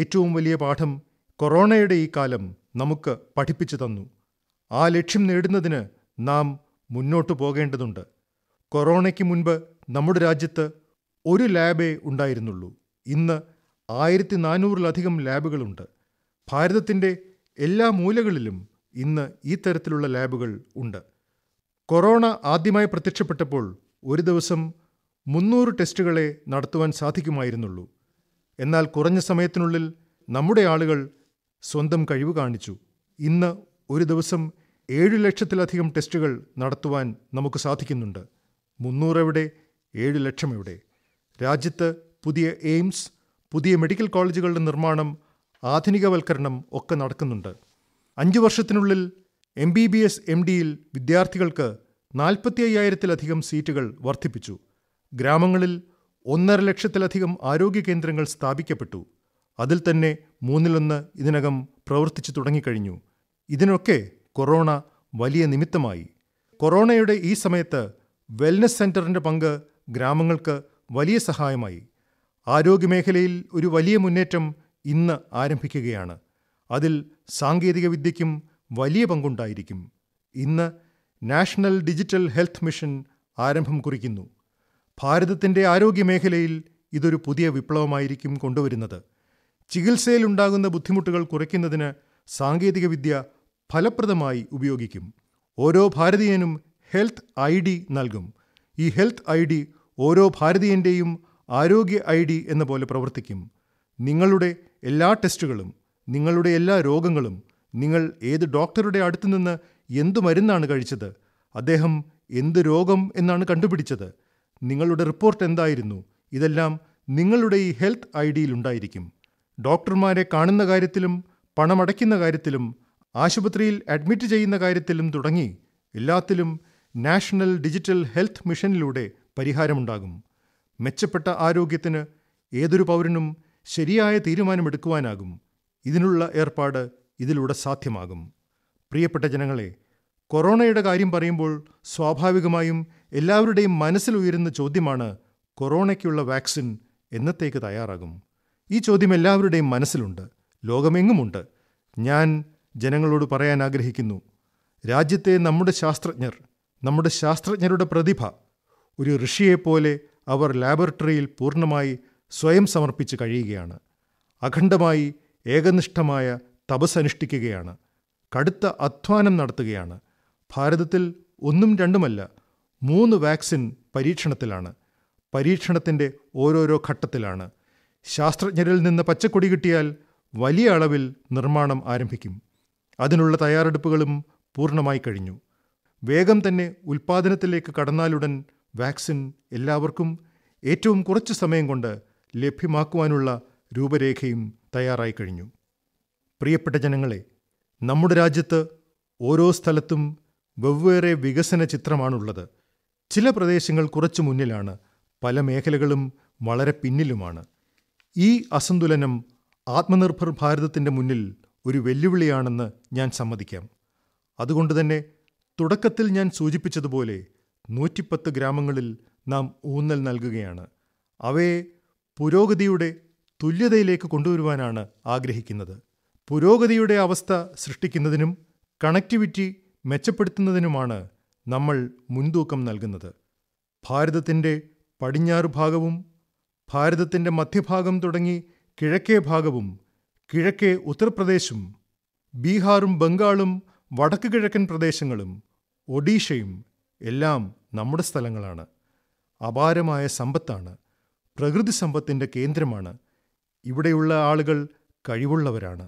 ഏറ്റവും വലിയ പാഠം കൊറോണയുടെ ഈ കാലം നമുക്ക് പഠിപ്പിച്ചു തന്നു ആ ലക്ഷ്യം നേടുന്നതിന് നാം മുന്നോട്ടു പോകേണ്ടതുണ്ട് കൊറോണയ്ക്ക് മുൻപ് നമ്മുടെ രാജ്യത്ത് ഒരു ലാബേ ഉണ്ടായിരുന്നുള്ളൂ ഇന്ന് ആയിരത്തി നാനൂറിലധികം ലാബുകളുണ്ട് ഭാരതത്തിൻ്റെ എല്ലാ മൂലകളിലും ഇന്ന് ഈ തരത്തിലുള്ള ലാബുകൾ ഉണ്ട് കൊറോണ ആദ്യമായി പ്രത്യക്ഷപ്പെട്ടപ്പോൾ ഒരു ദിവസം മുന്നൂറ് ടെസ്റ്റുകളെ നടത്തുവാൻ സാധിക്കുമായിരുന്നുള്ളൂ എന്നാൽ കുറഞ്ഞ സമയത്തിനുള്ളിൽ നമ്മുടെ ആളുകൾ സ്വന്തം കഴിവ് കാണിച്ചു ഇന്ന് ഒരു ദിവസം ഏഴ് ലക്ഷത്തിലധികം ടെസ്റ്റുകൾ നടത്തുവാൻ നമുക്ക് സാധിക്കുന്നുണ്ട് മുന്നൂറെവിടെ ഏഴ് ലക്ഷം എവിടെ രാജ്യത്ത് പുതിയ എയിംസ് പുതിയ മെഡിക്കൽ കോളേജുകളുടെ നിർമ്മാണം ആധുനികവൽക്കരണം ഒക്കെ നടക്കുന്നുണ്ട് അഞ്ച് വർഷത്തിനുള്ളിൽ M B B S M ഡിയിൽ വിദ്യാർത്ഥികൾക്ക് നാൽപ്പത്തി അയ്യായിരത്തിലധികം സീറ്റുകൾ വർദ്ധിപ്പിച്ചു ഗ്രാമങ്ങളിൽ ഒന്നര ലക്ഷത്തിലധികം ആരോഗ്യ കേന്ദ്രങ്ങൾ സ്ഥാപിക്കപ്പെട്ടു അതിൽ തന്നെ മൂന്നിലൊന്ന് ഇതിനകം പ്രവർത്തിച്ചു തുടങ്ങിക്കഴിഞ്ഞു ഇതിനൊക്കെ കൊറോണ വലിയ നിമിത്തമായി കൊറോണയുടെ ഈ സമയത്ത് വെൽനസ് സെന്ററിന്റെ പങ്ക് ഗ്രാമങ്ങൾക്ക് വലിയ സഹായമായി ആരോഗ്യമേഖലയിൽ ഒരു വലിയ മുന്നേറ്റം ഇന്ന് ആരംഭിക്കുകയാണ് അതിൽ സാങ്കേതികവിദ്യയ്ക്കും വലിയ പങ്കുണ്ടായിരിക്കും ഇന്ന് നാഷണൽ ഡിജിറ്റൽ ഹെൽത്ത് മിഷൻ ആരംഭം കുറിക്കുന്നു ഭാരതത്തിൻ്റെ ആരോഗ്യമേഖലയിൽ ഇതൊരു പുതിയ വിപ്ലവമായിരിക്കും കൊണ്ടുവരുന്നത് ചികിത്സയിലുണ്ടാകുന്ന ബുദ്ധിമുട്ടുകൾ കുറയ്ക്കുന്നതിന് സാങ്കേതികവിദ്യ ഫലപ്രദമായി ഉപയോഗിക്കും ഓരോ ഭാരതീയനും ഹെൽത്ത് ഐ ഡി നൽകും ഈ ഹെൽത്ത് ഐ ഡി ഓരോ ഭാരതീയൻ്റെയും ആരോഗ്യ ഐ ഡി എന്ന പോലെ പ്രവർത്തിക്കും നിങ്ങളുടെ എല്ലാ ടെസ്റ്റുകളും നിങ്ങളുടെ എല്ലാ രോഗങ്ങളും നിങ്ങൾ ഏത് ഡോക്ടറുടെ അടുത്തു നിന്ന് എന്തു മരുന്നാണ് കഴിച്ചത് അദ്ദേഹം എന്ത് രോഗം എന്നാണ് കണ്ടുപിടിച്ചത് നിങ്ങളുടെ റിപ്പോർട്ട് എന്തായിരുന്നു ഇതെല്ലാം നിങ്ങളുടെ ഈ ഹെൽത്ത് ഐ ഡിയിലുണ്ടായിരിക്കും ഡോക്ടർമാരെ കാണുന്ന കാര്യത്തിലും പണമടയ്ക്കുന്ന കാര്യത്തിലും ആശുപത്രിയിൽ അഡ്മിറ്റ് ചെയ്യുന്ന കാര്യത്തിലും തുടങ്ങി എല്ലാത്തിലും നാഷണൽ ഡിജിറ്റൽ ഹെൽത്ത് മിഷനിലൂടെ പരിഹാരമുണ്ടാകും മെച്ചപ്പെട്ട ആരോഗ്യത്തിന് ഏതൊരു പൗരനും ശരിയായ തീരുമാനമെടുക്കുവാനാകും ഇതിനുള്ള ഏർപ്പാട് ഇതിലൂടെ സാധ്യമാകും പ്രിയപ്പെട്ട ജനങ്ങളെ കൊറോണയുടെ കാര്യം പറയുമ്പോൾ സ്വാഭാവികമായും എല്ലാവരുടെയും മനസ്സിലുയരുന്ന ചോദ്യമാണ് കൊറോണയ്ക്കുള്ള വാക്സിൻ എന്നത്തേക്ക് തയ്യാറാകും ഈ ചോദ്യം എല്ലാവരുടെയും മനസ്സിലുണ്ട് ലോകമെങ്ങുമുണ്ട് ഞാൻ ജനങ്ങളോട് പറയാൻ ആഗ്രഹിക്കുന്നു രാജ്യത്തെ നമ്മുടെ ശാസ്ത്രജ്ഞർ നമ്മുടെ ശാസ്ത്രജ്ഞരുടെ പ്രതിഭ ഒരു ഋഷിയെപ്പോലെ അവർ ലാബോറട്ടറിയിൽ പൂർണ്ണമായി സ്വയം സമർപ്പിച്ച് കഴിയുകയാണ് അഖണ്ഡമായി ഏകനിഷ്ഠമായ തപസ്സനുഷ്ഠിക്കുകയാണ് കടുത്ത അധ്വാനം നടത്തുകയാണ് ഭാരതത്തിൽ ഒന്നും രണ്ടുമല്ല മൂന്ന് വാക്സിൻ പരീക്ഷണത്തിലാണ് പരീക്ഷണത്തിൻ്റെ ഓരോരോ ഘട്ടത്തിലാണ് ശാസ്ത്രജ്ഞരിൽ നിന്ന് പച്ചക്കൊടി കിട്ടിയാൽ വലിയ അളവിൽ നിർമ്മാണം ആരംഭിക്കും അതിനുള്ള തയ്യാറെടുപ്പുകളും പൂർണ്ണമായി കഴിഞ്ഞു വേഗം തന്നെ ഉൽപാദനത്തിലേക്ക് കടന്നാലുടൻ വാക്സിൻ എല്ലാവർക്കും ഏറ്റവും കുറച്ച് സമയം കൊണ്ട് ലഭ്യമാക്കുവാനുള്ള രൂപരേഖയും തയ്യാറായി കഴിഞ്ഞു പ്രിയപ്പെട്ട ജനങ്ങളെ നമ്മുടെ രാജ്യത്ത് ഓരോ സ്ഥലത്തും വെവ്വേറെ വികസന ചിത്രമാണുള്ളത് ചില പ്രദേശങ്ങൾ കുറച്ചു മുന്നിലാണ് പല മേഖലകളും വളരെ പിന്നിലുമാണ് ഈ അസന്തുലനം ആത്മനിർഭർ ഭാരതത്തിൻ്റെ മുന്നിൽ ഒരു വെല്ലുവിളിയാണെന്ന് ഞാൻ സമ്മതിക്കാം അതുകൊണ്ട് തന്നെ തുടക്കത്തിൽ ഞാൻ സൂചിപ്പിച്ചതുപോലെ നൂറ്റിപ്പത്ത് ഗ്രാമങ്ങളിൽ നാം ഊന്നൽ നൽകുകയാണ് അവയെ പുരോഗതിയുടെ തുല്യതയിലേക്ക് കൊണ്ടുവരുവാനാണ് ആഗ്രഹിക്കുന്നത് പുരോഗതിയുടെ അവസ്ഥ സൃഷ്ടിക്കുന്നതിനും കണക്ടിവിറ്റി മെച്ചപ്പെടുത്തുന്നതിനുമാണ് നമ്മൾ മുൻതൂക്കം നൽകുന്നത് ഭാരതത്തിൻ്റെ പടിഞ്ഞാറ് ഭാഗവും ഭാരതത്തിൻ്റെ മധ്യഭാഗം തുടങ്ങി കിഴക്കേ ഭാഗവും കിഴക്കേ ഉത്തർപ്രദേശും ബീഹാറും ബംഗാളും വടക്കുകിഴക്കൻ പ്രദേശങ്ങളും ഒഡീഷയും എല്ലാം നമ്മുടെ സ്ഥലങ്ങളാണ് അപാരമായ സമ്പത്താണ് പ്രകൃതി സമ്പത്തിൻ്റെ കേന്ദ്രമാണ് ഇവിടെയുള്ള ആളുകൾ കഴിവുള്ളവരാണ്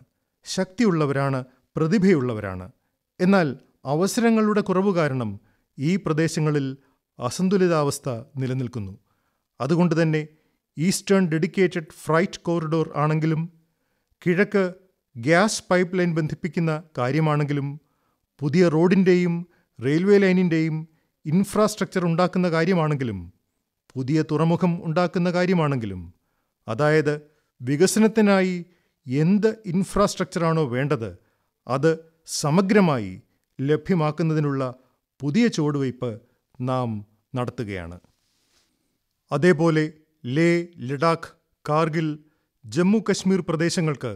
ശക്തിയുള്ളവരാണ് പ്രതിഭയുള്ളവരാണ് എന്നാൽ അവസരങ്ങളുടെ കുറവ് കാരണം ഈ പ്രദേശങ്ങളിൽ അസന്തുലിതാവസ്ഥ നിലനിൽക്കുന്നു അതുകൊണ്ട് തന്നെ ഈസ്റ്റേൺ ഡെഡിക്കേറ്റഡ് ഫ്രൈറ്റ് കോറിഡോർ ആണെങ്കിലും കിഴക്ക് ഗ്യാസ് പൈപ്പ് ലൈൻ ബന്ധിപ്പിക്കുന്ന കാര്യമാണെങ്കിലും പുതിയ റോഡിൻ്റെയും റെയിൽവേ ലൈനിൻ്റെയും ഇൻഫ്രാസ്ട്രക്ചർ ഉണ്ടാക്കുന്ന കാര്യമാണെങ്കിലും പുതിയ തുറമുഖം ഉണ്ടാക്കുന്ന കാര്യമാണെങ്കിലും അതായത് വികസനത്തിനായി എന്ത് ഇൻഫ്രാസ്ട്രക്ചറാണോ വേണ്ടത് അത് സമഗ്രമായി ലഭ്യമാക്കുന്നതിനുള്ള പുതിയ ചുവടുവയ്പ് നാം നടത്തുകയാണ് അതേപോലെ ലേ ലഡാക്ക് കാർഗിൽ ജമ്മു കശ്മീർ പ്രദേശങ്ങൾക്ക്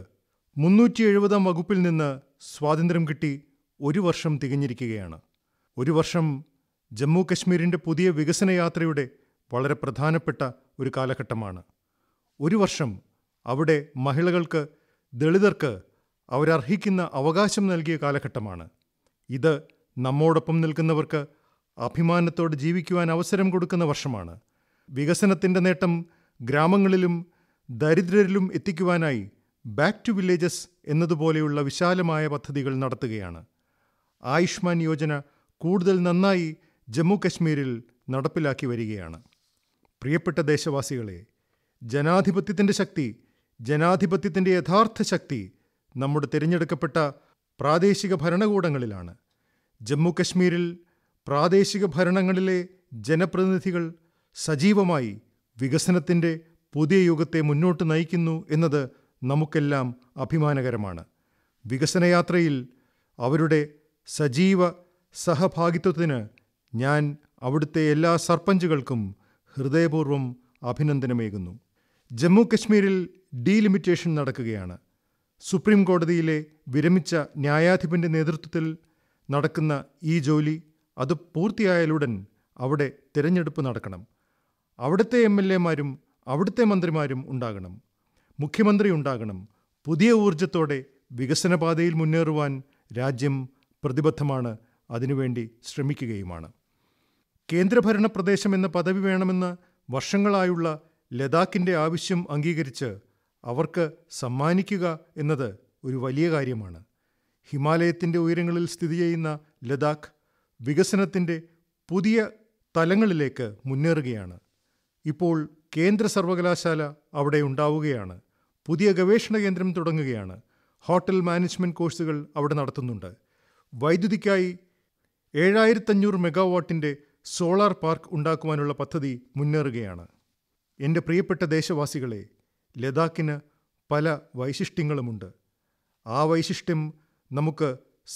മുന്നൂറ്റി എഴുപതാം വകുപ്പിൽ നിന്ന് സ്വാതന്ത്ര്യം കിട്ടി ഒരു വർഷം തികഞ്ഞിരിക്കുകയാണ് ഒരു വർഷം ജമ്മു കശ്മീരിൻ്റെ പുതിയ വികസന യാത്രയുടെ വളരെ പ്രധാനപ്പെട്ട ഒരു കാലഘട്ടമാണ് ഒരു വർഷം അവിടെ മഹിളകൾക്ക് ദളിതർക്ക് അവരർഹിക്കുന്ന അവകാശം നൽകിയ കാലഘട്ടമാണ് ഇത് നമ്മോടൊപ്പം നിൽക്കുന്നവർക്ക് അഭിമാനത്തോടെ ജീവിക്കുവാൻ അവസരം കൊടുക്കുന്ന വർഷമാണ് വികസനത്തിൻ്റെ നേട്ടം ഗ്രാമങ്ങളിലും ദരിദ്രരിലും എത്തിക്കുവാനായി ബാക്ക് ടു വില്ലേജസ് എന്നതുപോലെയുള്ള വിശാലമായ പദ്ധതികൾ നടത്തുകയാണ് ആയുഷ്മാൻ യോജന കൂടുതൽ നന്നായി ജമ്മു കശ്മീരിൽ നടപ്പിലാക്കി വരികയാണ് പ്രിയപ്പെട്ട ദേശവാസികളെ ജനാധിപത്യത്തിൻ്റെ ശക്തി ജനാധിപത്യത്തിൻ്റെ യഥാർത്ഥ ശക്തി നമ്മുടെ തിരഞ്ഞെടുക്കപ്പെട്ട പ്രാദേശിക ഭരണകൂടങ്ങളിലാണ് ജമ്മു കശ്മീരിൽ പ്രാദേശിക ഭരണങ്ങളിലെ ജനപ്രതിനിധികൾ സജീവമായി വികസനത്തിൻ്റെ പുതിയ യുഗത്തെ മുന്നോട്ട് നയിക്കുന്നു എന്നത് നമുക്കെല്ലാം അഭിമാനകരമാണ് വികസനയാത്രയിൽ അവരുടെ സജീവ സഹഭാഗിത്വത്തിന് ഞാൻ അവിടുത്തെ എല്ലാ സർപ്പഞ്ചുകൾക്കും ഹൃദയപൂർവ്വം അഭിനന്ദനമേകുന്നു ജമ്മു കശ്മീരിൽ ഡീലിമിറ്റേഷൻ നടക്കുകയാണ് സുപ്രീം കോടതിയിലെ വിരമിച്ച ന്യായാധിപന്റെ നേതൃത്വത്തിൽ നടക്കുന്ന ഈ ജോലി അത് പൂർത്തിയായാലുടൻ അവിടെ തിരഞ്ഞെടുപ്പ് നടക്കണം അവിടുത്തെ എം എൽ എമാരും അവിടുത്തെ മന്ത്രിമാരും ഉണ്ടാകണം മുഖ്യമന്ത്രി ഉണ്ടാകണം പുതിയ ഊർജത്തോടെ വികസനപാതയിൽ മുന്നേറുവാൻ രാജ്യം പ്രതിബദ്ധമാണ് അതിനുവേണ്ടി ശ്രമിക്കുകയുമാണ് കേന്ദ്രഭരണ പ്രദേശം എന്ന പദവി വേണമെന്ന് വർഷങ്ങളായുള്ള ലഡാക്കിൻ്റെ ആവശ്യം അംഗീകരിച്ച് അവർക്ക് സമ്മാനിക്കുക എന്നത് ഒരു വലിയ കാര്യമാണ് ഹിമാലയത്തിൻ്റെ ഉയരങ്ങളിൽ സ്ഥിതി ചെയ്യുന്ന ലഡാക്ക് വികസനത്തിൻ്റെ പുതിയ തലങ്ങളിലേക്ക് മുന്നേറുകയാണ് ഇപ്പോൾ കേന്ദ്ര സർവകലാശാല അവിടെ ഉണ്ടാവുകയാണ് പുതിയ ഗവേഷണ കേന്ദ്രം തുടങ്ങുകയാണ് ഹോട്ടൽ മാനേജ്മെൻറ്റ് കോഴ്സുകൾ അവിടെ നടത്തുന്നുണ്ട് വൈദ്യുതിക്കായി ഏഴായിരത്തഞ്ഞൂറ് മെഗാവാട്ടിൻ്റെ സോളാർ പാർക്ക് ഉണ്ടാക്കുവാനുള്ള പദ്ധതി മുന്നേറുകയാണ് എൻ്റെ പ്രിയപ്പെട്ട ദേശവാസികളെ ലഡാക്കിന് പല വൈശിഷ്ട്യങ്ങളുമുണ്ട് ആ വൈശിഷ്ട്യം നമുക്ക്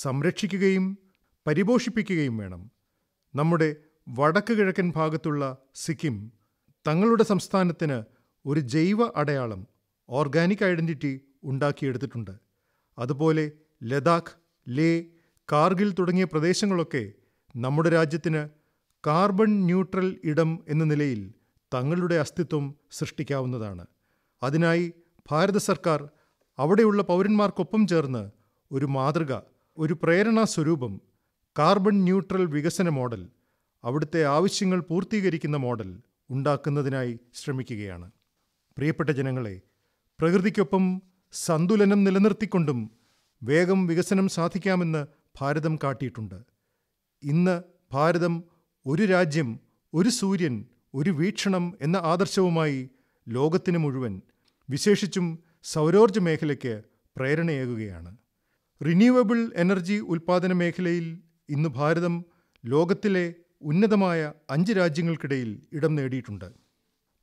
സംരക്ഷിക്കുകയും പരിപോഷിപ്പിക്കുകയും വേണം നമ്മുടെ വടക്ക് കിഴക്കൻ ഭാഗത്തുള്ള സിക്കിം തങ്ങളുടെ സംസ്ഥാനത്തിന് ഒരു ജൈവ അടയാളം ഓർഗാനിക് ഐഡന്റിറ്റി ഉണ്ടാക്കിയെടുത്തിട്ടുണ്ട് അതുപോലെ ലഡാക്ക് ലേ കാർഗിൽ തുടങ്ങിയ പ്രദേശങ്ങളൊക്കെ നമ്മുടെ രാജ്യത്തിന് കാർബൺ ന്യൂട്രൽ ഇടം എന്ന നിലയിൽ തങ്ങളുടെ അസ്തിത്വം സൃഷ്ടിക്കാവുന്നതാണ് അതിനായി ഭാരത സർക്കാർ അവിടെയുള്ള പൗരന്മാർക്കൊപ്പം ചേർന്ന് ഒരു മാതൃക ഒരു പ്രേരണാ സ്വരൂപം കാർബൺ ന്യൂട്രൽ വികസന മോഡൽ അവിടുത്തെ ആവശ്യങ്ങൾ പൂർത്തീകരിക്കുന്ന മോഡൽ ഉണ്ടാക്കുന്നതിനായി ശ്രമിക്കുകയാണ് പ്രിയപ്പെട്ട ജനങ്ങളെ പ്രകൃതിക്കൊപ്പം സന്തുലനം നിലനിർത്തിക്കൊണ്ടും വേഗം വികസനം സാധിക്കാമെന്ന് ഭാരതം കാട്ടിയിട്ടുണ്ട് ഇന്ന് ഭാരതം ഒരു രാജ്യം ഒരു സൂര്യൻ ഒരു വീക്ഷണം എന്ന ആദർശവുമായി ലോകത്തിന് മുഴുവൻ വിശേഷിച്ചും സൗരോർജ മേഖലയ്ക്ക് പ്രേരണയേകുകയാണ് റിന്യൂവബിൾ എനർജി ഉൽപ്പാദന മേഖലയിൽ ഇന്ന് ഭാരതം ലോകത്തിലെ ഉന്നതമായ അഞ്ച് രാജ്യങ്ങൾക്കിടയിൽ ഇടം നേടിയിട്ടുണ്ട്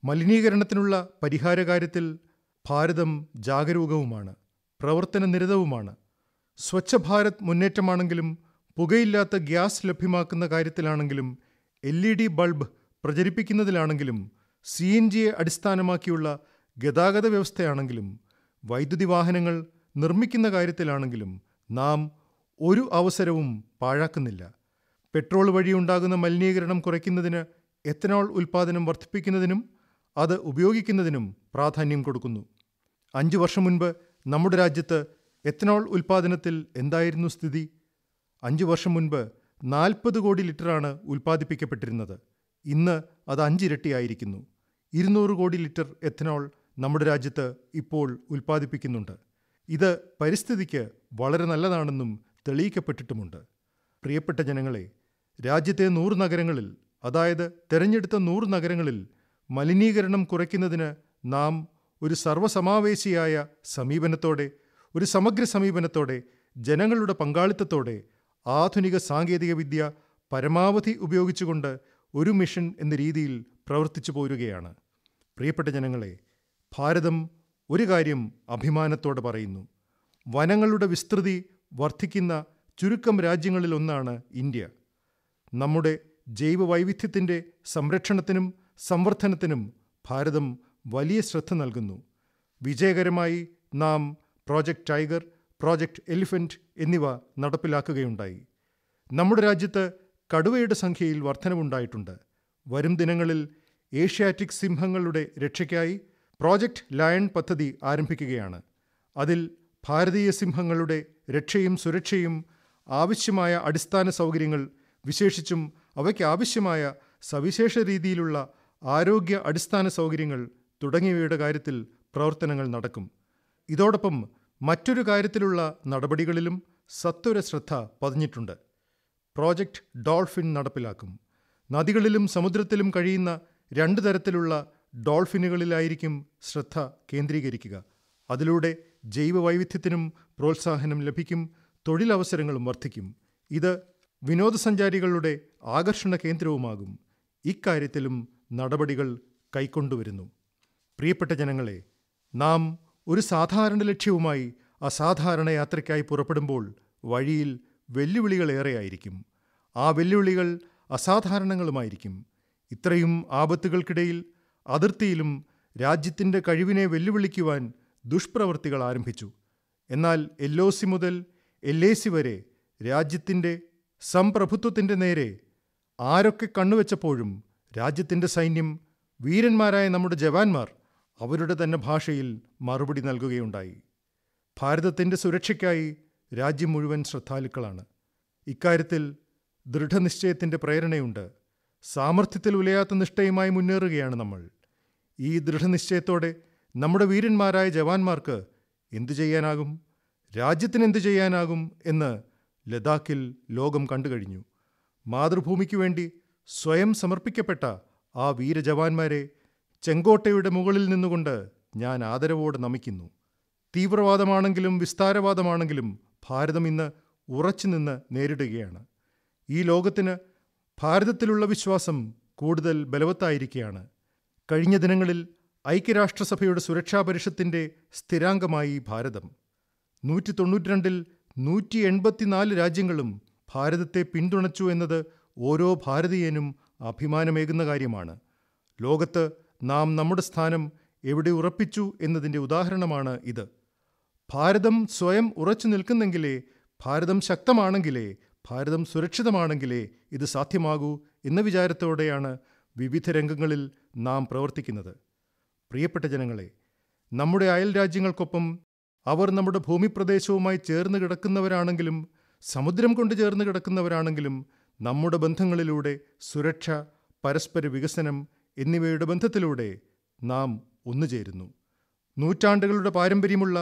മലിനീകരണത്തിനുള്ള പരിഹാരകാര്യത്തിൽ ഭാരതം ജാഗരൂകവുമാണ് പ്രവർത്തന നിരതവുമാണ് സ്വച്ഛ ഭാരത് മുന്നേറ്റമാണെങ്കിലും പുകയില്ലാത്ത ഗ്യാസ് ലഭ്യമാക്കുന്ന കാര്യത്തിലാണെങ്കിലും എൽ ഇ ഡി ബൾബ് പ്രചരിപ്പിക്കുന്നതിലാണെങ്കിലും സി എൻ ജിയെ അടിസ്ഥാനമാക്കിയുള്ള ഗതാഗത വ്യവസ്ഥയാണെങ്കിലും വൈദ്യുതി വാഹനങ്ങൾ നിർമ്മിക്കുന്ന കാര്യത്തിലാണെങ്കിലും നാം ഒരു അവസരവും പാഴാക്കുന്നില്ല പെട്രോൾ വഴിയുണ്ടാകുന്ന മലിനീകരണം കുറയ്ക്കുന്നതിന് എത്തനോൾ ഉൽപ്പാദനം വർദ്ധിപ്പിക്കുന്നതിനും അത് ഉപയോഗിക്കുന്നതിനും പ്രാധാന്യം കൊടുക്കുന്നു അഞ്ച് വർഷം മുൻപ് നമ്മുടെ രാജ്യത്ത് എത്തനോൾ ഉൽപ്പാദനത്തിൽ എന്തായിരുന്നു സ്ഥിതി അഞ്ച് വർഷം മുൻപ് നാൽപ്പത് കോടി ലിറ്ററാണ് ഉൽപ്പാദിപ്പിക്കപ്പെട്ടിരുന്നത് ഇന്ന് അത് അഞ്ചിരട്ടിയായിരിക്കുന്നു ഇരുന്നൂറ് കോടി ലിറ്റർ എത്തനോൾ നമ്മുടെ രാജ്യത്ത് ഇപ്പോൾ ഉൽപ്പാദിപ്പിക്കുന്നുണ്ട് ഇത് പരിസ്ഥിതിക്ക് വളരെ നല്ലതാണെന്നും തെളിയിക്കപ്പെട്ടിട്ടുമുണ്ട് പ്രിയപ്പെട്ട ജനങ്ങളെ രാജ്യത്തെ നൂറ് നഗരങ്ങളിൽ അതായത് തെരഞ്ഞെടുത്ത നൂറ് നഗരങ്ങളിൽ മലിനീകരണം കുറയ്ക്കുന്നതിന് നാം ഒരു സർവസമാവേശിയായ സമീപനത്തോടെ ഒരു സമഗ്ര സമീപനത്തോടെ ജനങ്ങളുടെ പങ്കാളിത്തത്തോടെ ആധുനിക സാങ്കേതികവിദ്യ പരമാവധി ഉപയോഗിച്ചുകൊണ്ട് ഒരു മിഷൻ എന്ന രീതിയിൽ പ്രവർത്തിച്ചു പോരുകയാണ് പ്രിയപ്പെട്ട ജനങ്ങളെ ഭാരതം ഒരു കാര്യം അഭിമാനത്തോടെ പറയുന്നു വനങ്ങളുടെ വിസ്തൃതി വർദ്ധിക്കുന്ന ചുരുക്കം രാജ്യങ്ങളിലൊന്നാണ് ഇന്ത്യ നമ്മുടെ ജൈവവൈവിധ്യത്തിൻ്റെ സംരക്ഷണത്തിനും സംവർദ്ധനത്തിനും ഭാരതം വലിയ ശ്രദ്ധ നൽകുന്നു വിജയകരമായി നാം പ്രോജക്റ്റ് ടൈഗർ പ്രോജക്റ്റ് എലിഫന്റ് എന്നിവ നടപ്പിലാക്കുകയുണ്ടായി നമ്മുടെ രാജ്യത്ത് കടുവയുടെ സംഖ്യയിൽ വർധനവുണ്ടായിട്ടുണ്ട് വരും ദിനങ്ങളിൽ ഏഷ്യാറ്റിക് സിംഹങ്ങളുടെ രക്ഷയ്ക്കായി പ്രോജക്റ്റ് ലയൺ പദ്ധതി ആരംഭിക്കുകയാണ് അതിൽ ഭാരതീയ സിംഹങ്ങളുടെ രക്ഷയും സുരക്ഷയും ആവശ്യമായ അടിസ്ഥാന സൗകര്യങ്ങൾ വിശേഷിച്ചും അവയ്ക്ക് ആവശ്യമായ സവിശേഷ രീതിയിലുള്ള ആരോഗ്യ അടിസ്ഥാന സൗകര്യങ്ങൾ തുടങ്ങിയവയുടെ കാര്യത്തിൽ പ്രവർത്തനങ്ങൾ നടക്കും ഇതോടൊപ്പം മറ്റൊരു കാര്യത്തിലുള്ള നടപടികളിലും സത്വര ശ്രദ്ധ പതിഞ്ഞിട്ടുണ്ട് പ്രോജക്റ്റ് ഡോൾഫിൻ നടപ്പിലാക്കും നദികളിലും സമുദ്രത്തിലും കഴിയുന്ന രണ്ട് തരത്തിലുള്ള ഡോൾഫിനുകളിലായിരിക്കും ശ്രദ്ധ കേന്ദ്രീകരിക്കുക അതിലൂടെ ജൈവവൈവിധ്യത്തിനും പ്രോത്സാഹനം ലഭിക്കും തൊഴിലവസരങ്ങളും വർദ്ധിക്കും ഇത് വിനോദസഞ്ചാരികളുടെ ആകർഷണ കേന്ദ്രവുമാകും ഇക്കാര്യത്തിലും നടപടികൾ കൈക്കൊണ്ടുവരുന്നു പ്രിയപ്പെട്ട ജനങ്ങളെ നാം ഒരു സാധാരണ ലക്ഷ്യവുമായി അസാധാരണ യാത്രയ്ക്കായി പുറപ്പെടുമ്പോൾ വഴിയിൽ വെല്ലുവിളികളേറെയായിരിക്കും ആ വെല്ലുവിളികൾ അസാധാരണങ്ങളുമായിരിക്കും ഇത്രയും ആപത്തുകൾക്കിടയിൽ അതിർത്തിയിലും രാജ്യത്തിൻ്റെ കഴിവിനെ വെല്ലുവിളിക്കുവാൻ ദുഷ്പ്രവൃത്തികൾ ആരംഭിച്ചു എന്നാൽ എൽ ഒ സി മുതൽ എൽ എ സി വരെ രാജ്യത്തിൻ്റെ സംപ്രഭുത്വത്തിൻ്റെ നേരെ ആരൊക്കെ കണ്ണുവെച്ചപ്പോഴും രാജ്യത്തിൻ്റെ സൈന്യം വീരന്മാരായ നമ്മുടെ ജവാന്മാർ അവരുടെ തന്നെ ഭാഷയിൽ മറുപടി നൽകുകയുണ്ടായി ഭാരതത്തിൻ്റെ സുരക്ഷയ്ക്കായി രാജ്യം മുഴുവൻ ശ്രദ്ധാലുക്കളാണ് ഇക്കാര്യത്തിൽ ദൃഢനിശ്ചയത്തിൻ്റെ പ്രേരണയുണ്ട് സാമർഥ്യത്തിൽ ഉലയാത്ത നിഷ്ഠയുമായി മുന്നേറുകയാണ് നമ്മൾ ഈ ദൃഢനിശ്ചയത്തോടെ നമ്മുടെ വീരന്മാരായ ജവാന്മാർക്ക് എന്തു ചെയ്യാനാകും രാജ്യത്തിന് എന്തു ചെയ്യാനാകും എന്ന് ലഡാക്കിൽ ലോകം കണ്ടുകഴിഞ്ഞു മാതൃഭൂമിക്കു വേണ്ടി സ്വയം സമർപ്പിക്കപ്പെട്ട ആ വീരജവാന്മാരെ ചെങ്കോട്ടയുടെ മുകളിൽ നിന്നുകൊണ്ട് ഞാൻ ആദരവോടെ നമിക്കുന്നു തീവ്രവാദമാണെങ്കിലും വിസ്താരവാദമാണെങ്കിലും ഭാരതം ഇന്ന് ഉറച്ചുനിന്ന് നേരിടുകയാണ് ഈ ലോകത്തിന് ഭാരതത്തിലുള്ള വിശ്വാസം കൂടുതൽ ബലവത്തായിരിക്കുകയാണ് കഴിഞ്ഞ ദിനങ്ങളിൽ ഐക്യരാഷ്ട്രസഭയുടെ സുരക്ഷാ പരിഷത്തിൻ്റെ സ്ഥിരാംഗമായി ഭാരതം നൂറ്റി തൊണ്ണൂറ്റിരണ്ടിൽ നൂറ്റി എൺപത്തിനാല് രാജ്യങ്ങളും ഭാരതത്തെ പിന്തുണച്ചു എന്നത് ഓരോ ഭാരതീയനും അഭിമാനമേകുന്ന കാര്യമാണ് ലോകത്ത് നാം നമ്മുടെ സ്ഥാനം എവിടെ ഉറപ്പിച്ചു എന്നതിൻ്റെ ഉദാഹരണമാണ് ഇത് ഭാരതം സ്വയം ഉറച്ചു നിൽക്കുന്നെങ്കിലേ ഭാരതം ശക്തമാണെങ്കിലേ ഭാരതം സുരക്ഷിതമാണെങ്കിലേ ഇത് സാധ്യമാകൂ എന്ന വിചാരത്തോടെയാണ് വിവിധ രംഗങ്ങളിൽ നാം പ്രവർത്തിക്കുന്നത് പ്രിയപ്പെട്ട ജനങ്ങളെ നമ്മുടെ അയൽ രാജ്യങ്ങൾക്കൊപ്പം അവർ നമ്മുടെ ഭൂമിപ്രദേശവുമായി ചേർന്ന് കിടക്കുന്നവരാണെങ്കിലും സമുദ്രം കൊണ്ട് ചേർന്ന് കിടക്കുന്നവരാണെങ്കിലും നമ്മുടെ ബന്ധങ്ങളിലൂടെ സുരക്ഷ പരസ്പര വികസനം എന്നിവയുടെ ബന്ധത്തിലൂടെ നാം ഒന്നുചേരുന്നു നൂറ്റാണ്ടുകളുടെ പാരമ്പര്യമുള്ള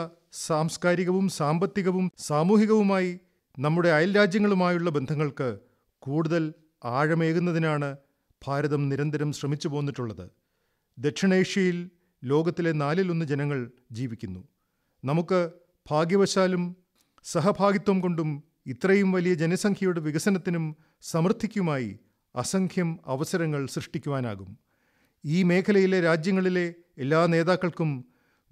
സാംസ്കാരികവും സാമ്പത്തികവും സാമൂഹികവുമായി നമ്മുടെ അയൽരാജ്യങ്ങളുമായുള്ള ബന്ധങ്ങൾക്ക് കൂടുതൽ ആഴമേകുന്നതിനാണ് ഭാരതം നിരന്തരം ശ്രമിച്ചു പോന്നിട്ടുള്ളത് ദക്ഷിണേഷ്യയിൽ ലോകത്തിലെ നാലിലൊന്ന് ജനങ്ങൾ ജീവിക്കുന്നു നമുക്ക് ഭാഗ്യവശാലും സഹഭാഗിത്വം കൊണ്ടും ഇത്രയും വലിയ ജനസംഖ്യയുടെ വികസനത്തിനും സമൃദ്ധിക്കുമായി അസംഖ്യം അവസരങ്ങൾ സൃഷ്ടിക്കുവാനാകും ഈ മേഖലയിലെ രാജ്യങ്ങളിലെ എല്ലാ നേതാക്കൾക്കും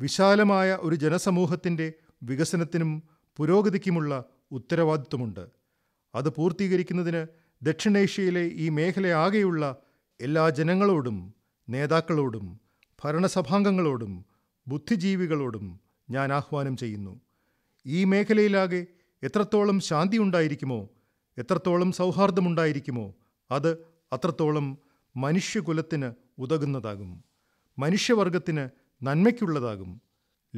വിശാലമായ ഒരു ജനസമൂഹത്തിൻ്റെ വികസനത്തിനും പുരോഗതിക്കുമുള്ള ഉത്തരവാദിത്വമുണ്ട് അത് പൂർത്തീകരിക്കുന്നതിന് ദക്ഷിണേഷ്യയിലെ ഈ മേഖലയാകെയുള്ള എല്ലാ ജനങ്ങളോടും നേതാക്കളോടും ഭരണസഭാംഗങ്ങളോടും ബുദ്ധിജീവികളോടും ഞാൻ ആഹ്വാനം ചെയ്യുന്നു ഈ മേഖലയിലാകെ എത്രത്തോളം ശാന്തി ഉണ്ടായിരിക്കുമോ എത്രത്തോളം സൗഹാർദ്ദമുണ്ടായിരിക്കുമോ അത് അത്രത്തോളം മനുഷ്യകുലത്തിന് ഉതകുന്നതാകും മനുഷ്യവർഗത്തിന് നന്മയ്ക്കുള്ളതാകും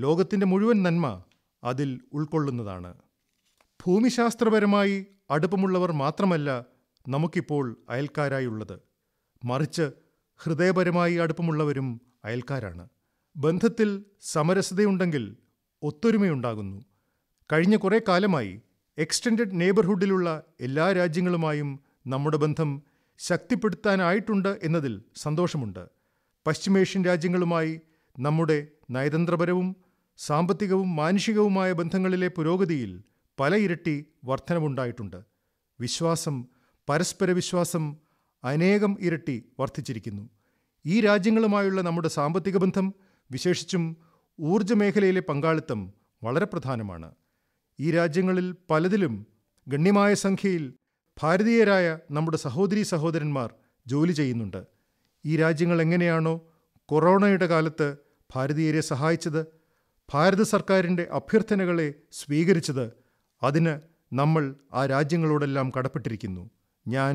ലോകത്തിൻ്റെ മുഴുവൻ നന്മ അതിൽ ഉൾക്കൊള്ളുന്നതാണ് ഭൂമിശാസ്ത്രപരമായി അടുപ്പമുള്ളവർ മാത്രമല്ല നമുക്കിപ്പോൾ അയൽക്കാരായുള്ളത് മറിച്ച് ഹൃദയപരമായി അടുപ്പമുള്ളവരും അയൽക്കാരാണ് ബന്ധത്തിൽ സമരസതയുണ്ടെങ്കിൽ ഒത്തൊരുമയുണ്ടാകുന്നു കഴിഞ്ഞ കുറേ കാലമായി എക്സ്റ്റൻഡഡ് നെയ്ബർഹുഡിലുള്ള എല്ലാ രാജ്യങ്ങളുമായും നമ്മുടെ ബന്ധം ശക്തിപ്പെടുത്താനായിട്ടുണ്ട് എന്നതിൽ സന്തോഷമുണ്ട് പശ്ചിമേഷ്യൻ രാജ്യങ്ങളുമായി നമ്മുടെ നയതന്ത്രപരവും സാമ്പത്തികവും മാനുഷികവുമായ ബന്ധങ്ങളിലെ പുരോഗതിയിൽ പല ഇരട്ടി വർധനവുണ്ടായിട്ടുണ്ട് വിശ്വാസം പരസ്പര വിശ്വാസം അനേകം ഇരട്ടി വർദ്ധിച്ചിരിക്കുന്നു ഈ രാജ്യങ്ങളുമായുള്ള നമ്മുടെ സാമ്പത്തിക ബന്ധം വിശേഷിച്ചും ഊർജ മേഖലയിലെ പങ്കാളിത്തം വളരെ പ്രധാനമാണ് ഈ രാജ്യങ്ങളിൽ പലതിലും ഗണ്യമായ സംഖ്യയിൽ ഭാരതീയരായ നമ്മുടെ സഹോദരീ സഹോദരന്മാർ ജോലി ചെയ്യുന്നുണ്ട് ഈ രാജ്യങ്ങൾ എങ്ങനെയാണോ കൊറോണയുടെ കാലത്ത് ഭാരതീയരെ സഹായിച്ചത് ഭാരത സർക്കാരിൻ്റെ അഭ്യർത്ഥനകളെ സ്വീകരിച്ചത് അതിന് നമ്മൾ ആ രാജ്യങ്ങളോടെല്ലാം കടപ്പെട്ടിരിക്കുന്നു ഞാൻ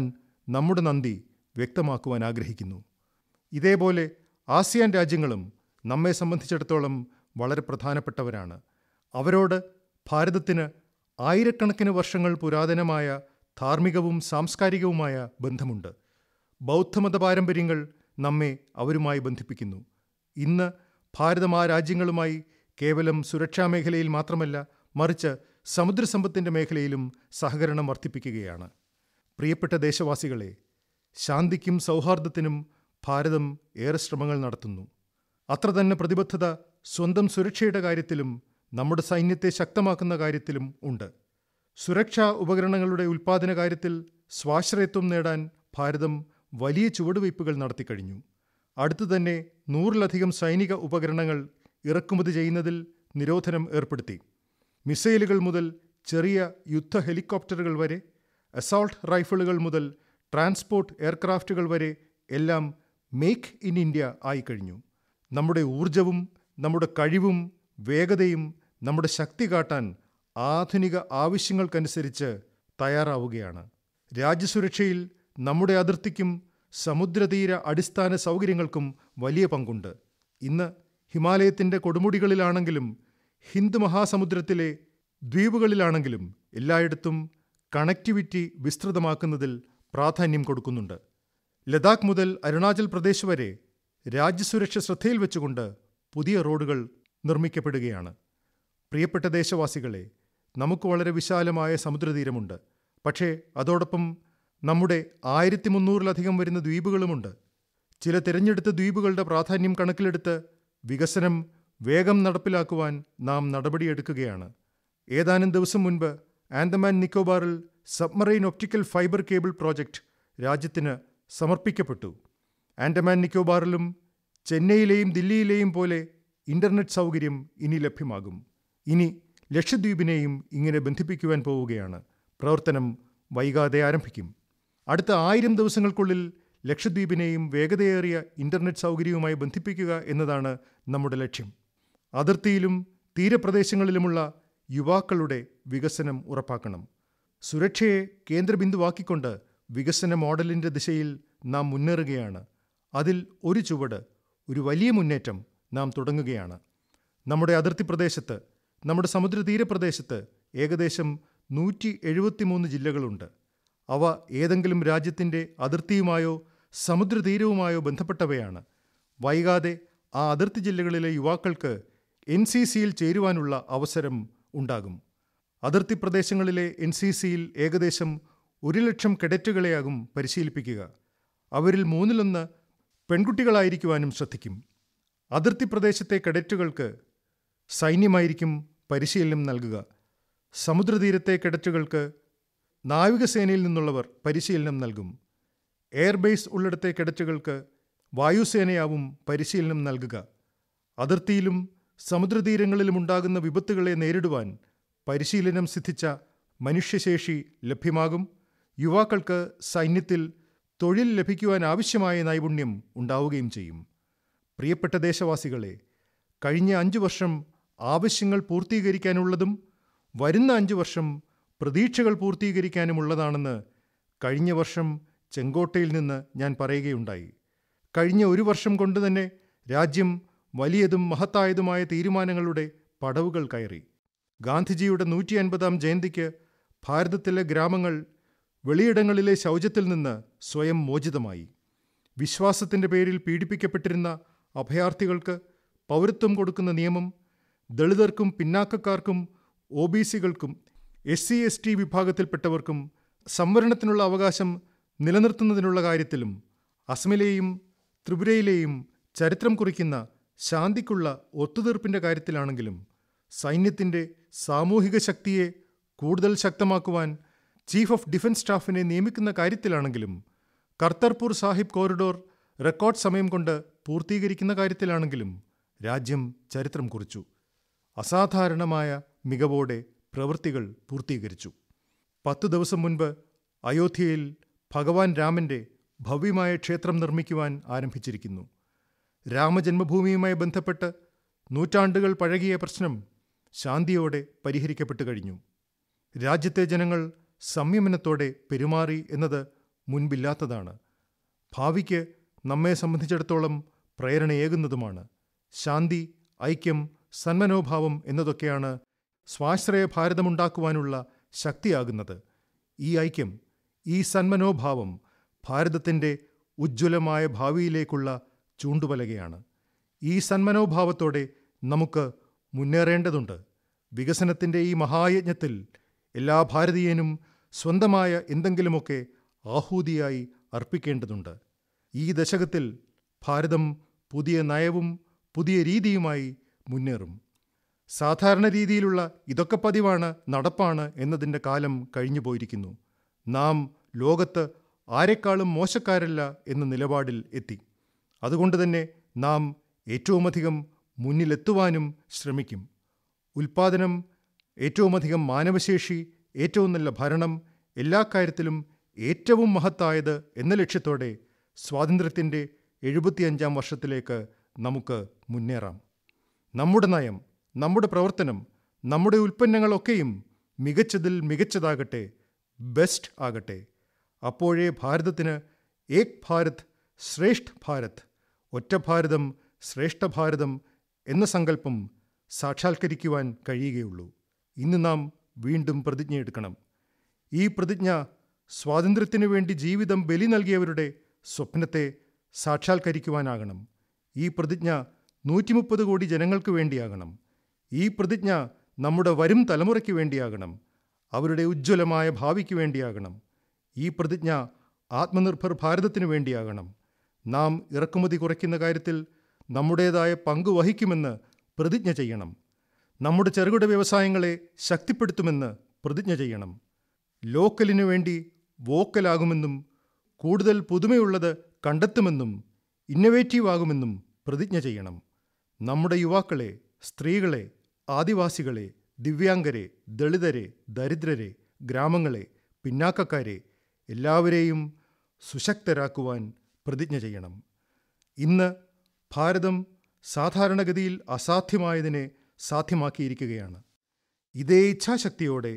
നമ്മുടെ നന്ദി വ്യക്തമാക്കുവാൻ ആഗ്രഹിക്കുന്നു ഇതേപോലെ ആസിയാൻ രാജ്യങ്ങളും നമ്മെ സംബന്ധിച്ചിടത്തോളം വളരെ പ്രധാനപ്പെട്ടവരാണ് അവരോട് ഭാരതത്തിന് ആയിരക്കണക്കിന് വർഷങ്ങൾ പുരാതനമായ ധാർമ്മികവും സാംസ്കാരികവുമായ ബന്ധമുണ്ട് ബൗദ്ധമത പാരമ്പര്യങ്ങൾ നമ്മെ അവരുമായി ബന്ധിപ്പിക്കുന്നു ഇന്ന് ഭാരതം ആ രാജ്യങ്ങളുമായി കേവലം സുരക്ഷാ മേഖലയിൽ മാത്രമല്ല മറിച്ച് സമുദ്രസമ്പത്തിൻ്റെ മേഖലയിലും സഹകരണം വർദ്ധിപ്പിക്കുകയാണ് പ്രിയപ്പെട്ട ദേശവാസികളെ ശാന്തിക്കും സൗഹാർദ്ദത്തിനും ഭാരതം ഏറെ ശ്രമങ്ങൾ നടത്തുന്നു അത്ര തന്നെ പ്രതിബദ്ധത സ്വന്തം സുരക്ഷയുടെ കാര്യത്തിലും നമ്മുടെ സൈന്യത്തെ ശക്തമാക്കുന്ന കാര്യത്തിലും ഉണ്ട് സുരക്ഷാ ഉപകരണങ്ങളുടെ ഉൽപ്പാദന കാര്യത്തിൽ സ്വാശ്രയത്വം നേടാൻ ഭാരതം വലിയ ചുവടുവയ്പ്പുകൾ നടത്തിക്കഴിഞ്ഞു അടുത്തു തന്നെ നൂറിലധികം സൈനിക ഉപകരണങ്ങൾ ഇറക്കുമതി ചെയ്യുന്നതിൽ നിരോധനം ഏർപ്പെടുത്തി മിസൈലുകൾ മുതൽ ചെറിയ യുദ്ധ ഹെലികോപ്റ്ററുകൾ വരെ അസോൾട്ട് റൈഫിളുകൾ മുതൽ ട്രാൻസ്പോർട്ട് എയർക്രാഫ്റ്റുകൾ വരെ എല്ലാം മേക്ക് ഇൻ ഇന്ത്യ ആയിക്കഴിഞ്ഞു നമ്മുടെ ഊർജവും നമ്മുടെ കഴിവും വേഗതയും നമ്മുടെ ശക്തി കാട്ടാൻ ആധുനിക ആവശ്യങ്ങൾക്കനുസരിച്ച് തയ്യാറാവുകയാണ് രാജ്യസുരക്ഷയിൽ നമ്മുടെ അതിർത്തിക്കും സമുദ്രതീര അടിസ്ഥാന സൗകര്യങ്ങൾക്കും വലിയ പങ്കുണ്ട് ഇന്ന് ഹിമാലയത്തിൻ്റെ കൊടുമുടികളിലാണെങ്കിലും ഹിന്ദ് മഹാസമുദ്രത്തിലെ ദ്വീപുകളിലാണെങ്കിലും എല്ലായിടത്തും കണക്ടിവിറ്റി വിസ്തൃതമാക്കുന്നതിൽ പ്രാധാന്യം കൊടുക്കുന്നുണ്ട് ലഡാക്ക് മുതൽ അരുണാചൽ പ്രദേശ് വരെ രാജ്യസുരക്ഷ ശ്രദ്ധയിൽ വെച്ചുകൊണ്ട് പുതിയ റോഡുകൾ നിർമ്മിക്കപ്പെടുകയാണ് പ്രിയപ്പെട്ട ദേശവാസികളെ നമുക്ക് വളരെ വിശാലമായ സമുദ്രതീരമുണ്ട് പക്ഷേ അതോടൊപ്പം നമ്മുടെ ആയിരത്തി മുന്നൂറിലധികം വരുന്ന ദ്വീപുകളുമുണ്ട് ചില തിരഞ്ഞെടുത്ത ദ്വീപുകളുടെ പ്രാധാന്യം കണക്കിലെടുത്ത് വികസനം വേഗം നടപ്പിലാക്കുവാൻ നാം നടപടിയെടുക്കുകയാണ് ഏതാനും ദിവസം മുൻപ് ആൻഡമാൻ നിക്കോബാറിൽ submarine optical fibre cable project രാജ്യത്തിന് സമർപ്പിക്കപ്പെട്ടു ആൻഡമാൻ നിക്കോബാറിലും ചെന്നൈയിലെയും ദില്ലിയിലെയും പോലെ ഇന്റർനെറ്റ് സൗകര്യം ഇനി ലഭ്യമാകും ഇനി ലക്ഷദ്വീപിനെയും ഇങ്ങനെ ബന്ധിപ്പിക്കുവാൻ പോവുകയാണ് പ്രവർത്തനം വൈകാതെ ആരംഭിക്കും അടുത്ത ആയിരം ദിവസങ്ങൾക്കുള്ളിൽ ലക്ഷദ്വീപിനെയും വേഗതയേറിയ ഇന്റർനെറ്റ് സൗകര്യവുമായി ബന്ധിപ്പിക്കുക എന്നതാണ് നമ്മുടെ ലക്ഷ്യം അതിർത്തിയിലും തീരപ്രദേശങ്ങളിലുമുള്ള യുവാക്കളുടെ വികസനം ഉറപ്പാക്കണം സുരക്ഷയെ കേന്ദ്രബിന്ദുവാക്കിക്കൊണ്ട് വികസന മോഡലിൻ്റെ ദിശയിൽ നാം മുന്നേറുകയാണ് അതിൽ ഒരു ചുവട് ഒരു വലിയ മുന്നേറ്റം നാം തുടങ്ങുകയാണ് നമ്മുടെ അതിർത്തി പ്രദേശത്ത് നമ്മുടെ സമുദ്രതീരപ്രദേശത്ത് ഏകദേശം നൂറ്റി എഴുപത്തിമൂന്ന് ജില്ലകളുണ്ട് അവ ഏതെങ്കിലും രാജ്യത്തിൻ്റെ അതിർത്തിയുമായോ സമുദ്രതീരവുമായോ ബന്ധപ്പെട്ടവയാണ് വൈകാതെ ആ അതിർത്തി ജില്ലകളിലെ യുവാക്കൾക്ക് എൻ സി സിയിൽ ചേരുവാനുള്ള അവസരം ഉണ്ടാകും അതിർത്തി പ്രദേശങ്ങളിലെ എൻ സി സിയിൽ ഏകദേശം ഒരു ലക്ഷം കെഡറ്റുകളെയാകും പരിശീലിപ്പിക്കുക അവരിൽ മൂന്നിലൊന്ന് പെൺകുട്ടികളായിരിക്കുവാനും ശ്രദ്ധിക്കും അതിർത്തി പ്രദേശത്തെ കഡറ്റുകൾക്ക് സൈന്യമായിരിക്കും പരിശീലനം നൽകുക സമുദ്രതീരത്തെ കഡറ്റുകൾക്ക് നാവികസേനയിൽ നിന്നുള്ളവർ പരിശീലനം നൽകും എയർബേസ് ഉള്ളിടത്തെ കഡറ്റുകൾക്ക് വായുസേനയാവും പരിശീലനം നൽകുക അതിർത്തിയിലും സമുദ്രതീരങ്ങളിലും ഉണ്ടാകുന്ന വിപത്തുകളെ നേരിടുവാൻ പരിശീലനം സിദ്ധിച്ച മനുഷ്യശേഷി ലഭ്യമാകും യുവാക്കൾക്ക് സൈന്യത്തിൽ തൊഴിൽ ലഭിക്കുവാൻ ആവശ്യമായ നൈപുണ്യം ഉണ്ടാവുകയും ചെയ്യും പ്രിയപ്പെട്ട ദേശവാസികളെ കഴിഞ്ഞ അഞ്ചു വർഷം ആവശ്യങ്ങൾ പൂർത്തീകരിക്കാനുള്ളതും വരുന്ന അഞ്ചു വർഷം പ്രതീക്ഷകൾ പൂർത്തീകരിക്കാനുമുള്ളതാണെന്ന് കഴിഞ്ഞ വർഷം ചെങ്കോട്ടയിൽ നിന്ന് ഞാൻ പറയുകയുണ്ടായി കഴിഞ്ഞ ഒരു വർഷം കൊണ്ട് തന്നെ രാജ്യം വലിയതും മഹത്തായതുമായ തീരുമാനങ്ങളുടെ പടവുകൾ കയറി ഗാന്ധിജിയുടെ നൂറ്റി അൻപതാം ജയന്തിക്ക് ഭാരതത്തിലെ ഗ്രാമങ്ങൾ വെളിയിടങ്ങളിലെ ശൗചത്തിൽ നിന്ന് സ്വയം മോചിതമായി വിശ്വാസത്തിൻ്റെ പേരിൽ പീഡിപ്പിക്കപ്പെട്ടിരുന്ന അഭയാർത്ഥികൾക്ക് പൗരത്വം കൊടുക്കുന്ന നിയമം ദളിതർക്കും പിന്നാക്കക്കാർക്കും ഒ ബി സികൾക്കും എസ് സി എസ് ടി വിഭാഗത്തിൽപ്പെട്ടവർക്കും സംവരണത്തിനുള്ള അവകാശം നിലനിർത്തുന്നതിനുള്ള കാര്യത്തിലും അസമിലെയും ത്രിപുരയിലെയും ചരിത്രം കുറിക്കുന്ന ശാന്തിക്കുള്ള ഒത്തുതീർപ്പിൻ്റെ കാര്യത്തിലാണെങ്കിലും സൈന്യത്തിൻ്റെ സാമൂഹിക ശക്തിയെ കൂടുതൽ ശക്തമാക്കുവാൻ ചീഫ് ഓഫ് ഡിഫൻസ് സ്റ്റാഫിനെ നിയമിക്കുന്ന കാര്യത്തിലാണെങ്കിലും കർത്തർപൂർ സാഹിബ് കോറിഡോർ റെക്കോർഡ് സമയം കൊണ്ട് പൂർത്തീകരിക്കുന്ന കാര്യത്തിലാണെങ്കിലും രാജ്യം ചരിത്രം കുറിച്ചു അസാധാരണമായ മികവോടെ പ്രവൃത്തികൾ പൂർത്തീകരിച്ചു പത്തു ദിവസം മുൻപ് അയോധ്യയിൽ ഭഗവാൻ രാമൻ്റെ ഭവ്യമായ ക്ഷേത്രം നിർമ്മിക്കുവാൻ ആരംഭിച്ചിരിക്കുന്നു രാമജന്മഭൂമിയുമായി ബന്ധപ്പെട്ട് നൂറ്റാണ്ടുകൾ പഴകിയ പ്രശ്നം ശാന്തിയോടെ പരിഹരിക്കപ്പെട്ടു കഴിഞ്ഞു രാജ്യത്തെ ജനങ്ങൾ സംയമനത്തോടെ പെരുമാറി എന്നത് മുൻപില്ലാത്തതാണ് ഭാവിക്ക് നമ്മെ സംബന്ധിച്ചിടത്തോളം പ്രേരണയേകുന്നതുമാണ് ശാന്തി ഐക്യം സന്മനോഭാവം എന്നതൊക്കെയാണ് സ്വാശ്രയ ഭാരതമുണ്ടാക്കുവാനുള്ള ശക്തിയാകുന്നത് ഈ ഐക്യം ഈ സന്മനോഭാവം ഭാരതത്തിൻ്റെ ഉജ്ജ്വലമായ ഭാവിയിലേക്കുള്ള ചൂണ്ടുപലകയാണ് ഈ സന്മനോഭാവത്തോടെ നമുക്ക് മുന്നേറേണ്ടതുണ്ട് വികസനത്തിൻ്റെ ഈ മഹായജ്ഞത്തിൽ എല്ലാ ഭാരതീയനും സ്വന്തമായ എന്തെങ്കിലുമൊക്കെ ആഹൂതിയായി അർപ്പിക്കേണ്ടതുണ്ട് ഈ ദശകത്തിൽ ഭാരതം പുതിയ നയവും പുതിയ രീതിയുമായി മുന്നേറും സാധാരണ രീതിയിലുള്ള ഇതൊക്കെ പതിവാണ് നടപ്പാണ് എന്നതിൻ്റെ കാലം കഴിഞ്ഞു പോയിരിക്കുന്നു നാം ലോകത്ത് ആരെക്കാളും മോശക്കാരല്ല എന്ന നിലപാടിൽ എത്തി അതുകൊണ്ട് തന്നെ നാം ഏറ്റവുമധികം മുന്നിലെത്തുവാനും ശ്രമിക്കും ഉൽപാദനം ഏറ്റവുമധികം മാനവശേഷി ഏറ്റവും നല്ല ഭരണം എല്ലാ കാര്യത്തിലും ഏറ്റവും മഹത്തായത് എന്ന ലക്ഷ്യത്തോടെ സ്വാതന്ത്ര്യത്തിൻ്റെ എഴുപത്തിയഞ്ചാം വർഷത്തിലേക്ക് നമുക്ക് മുന്നേറാം നമ്മുടെ നയം നമ്മുടെ പ്രവർത്തനം നമ്മുടെ ഉൽപ്പന്നങ്ങളൊക്കെയും മികച്ചതിൽ മികച്ചതാകട്ടെ ബെസ്റ്റ് ആകട്ടെ അപ്പോഴേ ഭാരതത്തിന് ഏക് ഭാരത് ശ്രേഷ്ഠ ഭാരത് ഒറ്റ ഭാരതം ശ്രേഷ്ഠ ഭാരതം എന്ന സങ്കല്പം സാക്ഷാത്കരിക്കുവാൻ കഴിയുകയുള്ളൂ ഇന്ന് നാം വീണ്ടും പ്രതിജ്ഞയെടുക്കണം ഈ പ്രതിജ്ഞ സ്വാതന്ത്ര്യത്തിനു വേണ്ടി ജീവിതം ബലി നൽകിയവരുടെ സ്വപ്നത്തെ സാക്ഷാത്കരിക്കുവാനാകണം ഈ പ്രതിജ്ഞ നൂറ്റി മുപ്പത് കോടി ജനങ്ങൾക്ക് വേണ്ടിയാകണം ഈ പ്രതിജ്ഞ നമ്മുടെ വരും തലമുറയ്ക്ക് വേണ്ടിയാകണം അവരുടെ ഉജ്ജ്വലമായ ഭാവിക്ക് വേണ്ടിയാകണം ഈ പ്രതിജ്ഞ ആത്മനിർഭർ ഭാരതത്തിനു വേണ്ടിയാകണം നാം ഇറക്കുമതി കുറയ്ക്കുന്ന കാര്യത്തിൽ നമ്മുടേതായ പങ്ക് വഹിക്കുമെന്ന് പ്രതിജ്ഞ ചെയ്യണം നമ്മുടെ ചെറുകിട വ്യവസായങ്ങളെ ശക്തിപ്പെടുത്തുമെന്ന് പ്രതിജ്ഞ ചെയ്യണം ലോക്കലിനു വേണ്ടി വോക്കലാകുമെന്നും കൂടുതൽ പുതുമയുള്ളത് കണ്ടെത്തുമെന്നും ഇന്നവേറ്റീവ് ആകുമെന്നും പ്രതിജ്ഞ ചെയ്യണം നമ്മുടെ യുവാക്കളെ സ്ത്രീകളെ ആദിവാസികളെ ദിവ്യാംഗരെ ദളിതരെ ദരിദ്രരെ ഗ്രാമങ്ങളെ പിന്നാക്കക്കാരെ എല്ലാവരെയും സുശക്തരാക്കുവാൻ പ്രതിജ്ഞ ചെയ്യണം ഇന്ന് ഭാരതം സാധാരണഗതിയിൽ അസാധ്യമായതിനെ സാധ്യമാക്കിയിരിക്കുകയാണ് ഇതേ ഇച്ഛാശക്തിയോടെ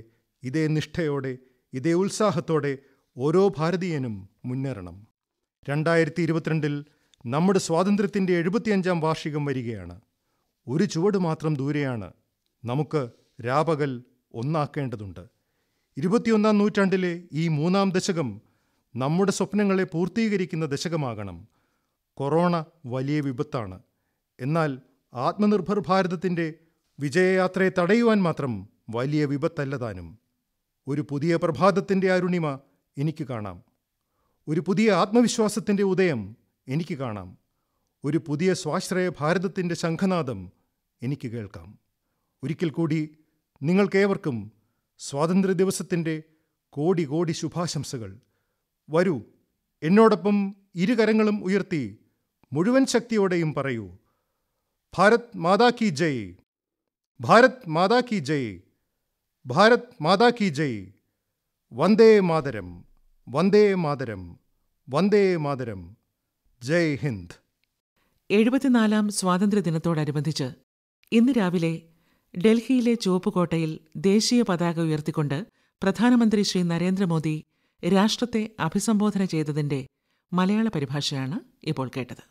ഇതേ നിഷ്ഠയോടെ ഇതേ ഉത്സാഹത്തോടെ ഓരോ ഭാരതീയനും മുന്നേറണം രണ്ടായിരത്തി ഇരുപത്തിരണ്ടിൽ നമ്മുടെ സ്വാതന്ത്ര്യത്തിൻ്റെ എഴുപത്തിയഞ്ചാം വാർഷികം വരികയാണ് ഒരു ചുവട് മാത്രം ദൂരെയാണ് നമുക്ക് രാപകൽ ഒന്നാക്കേണ്ടതുണ്ട് ഇരുപത്തിയൊന്നാം നൂറ്റാണ്ടിലെ ഈ മൂന്നാം ദശകം നമ്മുടെ സ്വപ്നങ്ങളെ പൂർത്തീകരിക്കുന്ന ദശകമാകണം കൊറോണ വലിയ വിപത്താണ് എന്നാൽ ആത്മനിർഭർ ഭാരതത്തിൻ്റെ വിജയയാത്രയെ തടയുവാൻ മാത്രം വലിയ വിപത്തല്ലതാനും ഒരു പുതിയ പ്രഭാതത്തിൻ്റെ അരുണിമ എനിക്ക് കാണാം ഒരു പുതിയ ആത്മവിശ്വാസത്തിൻ്റെ ഉദയം എനിക്ക് കാണാം ഒരു പുതിയ സ്വാശ്രയ ഭാരതത്തിൻ്റെ ശംഖനാദം എനിക്ക് കേൾക്കാം ഒരിക്കൽ കൂടി നിങ്ങൾക്കേവർക്കും സ്വാതന്ത്ര്യ ദിവസത്തിൻ്റെ കോടി കോടി ശുഭാശംസകൾ വരൂ എന്നോടൊപ്പം ഇരുകരങ്ങളും ഉയർത്തി മുഴുവൻ ശക്തിയോടെയും പറയൂ ഭാരത് മാതാ കി ജയ് ഭാരത് മാതാ കി ജയ് ഭാരത് മാതാ കി ജയ് വന്ദേ മാതരം വന്ദേ മാതരം വന്ദേ മാതരം ജയ് ഹിന്ദ് എഴുപത്തിനാലാം സ്വാതന്ത്ര്യദിനത്തോടനുബന്ധിച്ച് ഇന്ന് രാവിലെ ഡൽഹിയിലെ ചുവപ്പുകോട്ടയിൽ ദേശീയ പതാക ഉയർത്തിക്കൊണ്ട് പ്രധാനമന്ത്രി ശ്രീ നരേന്ദ്രമോദി രാഷ്ട്രത്തെ അഭിസംബോധന ചെയ്തതിന്റെ മലയാള പരിഭാഷയാണ് ഇപ്പോൾ കേട്ടത്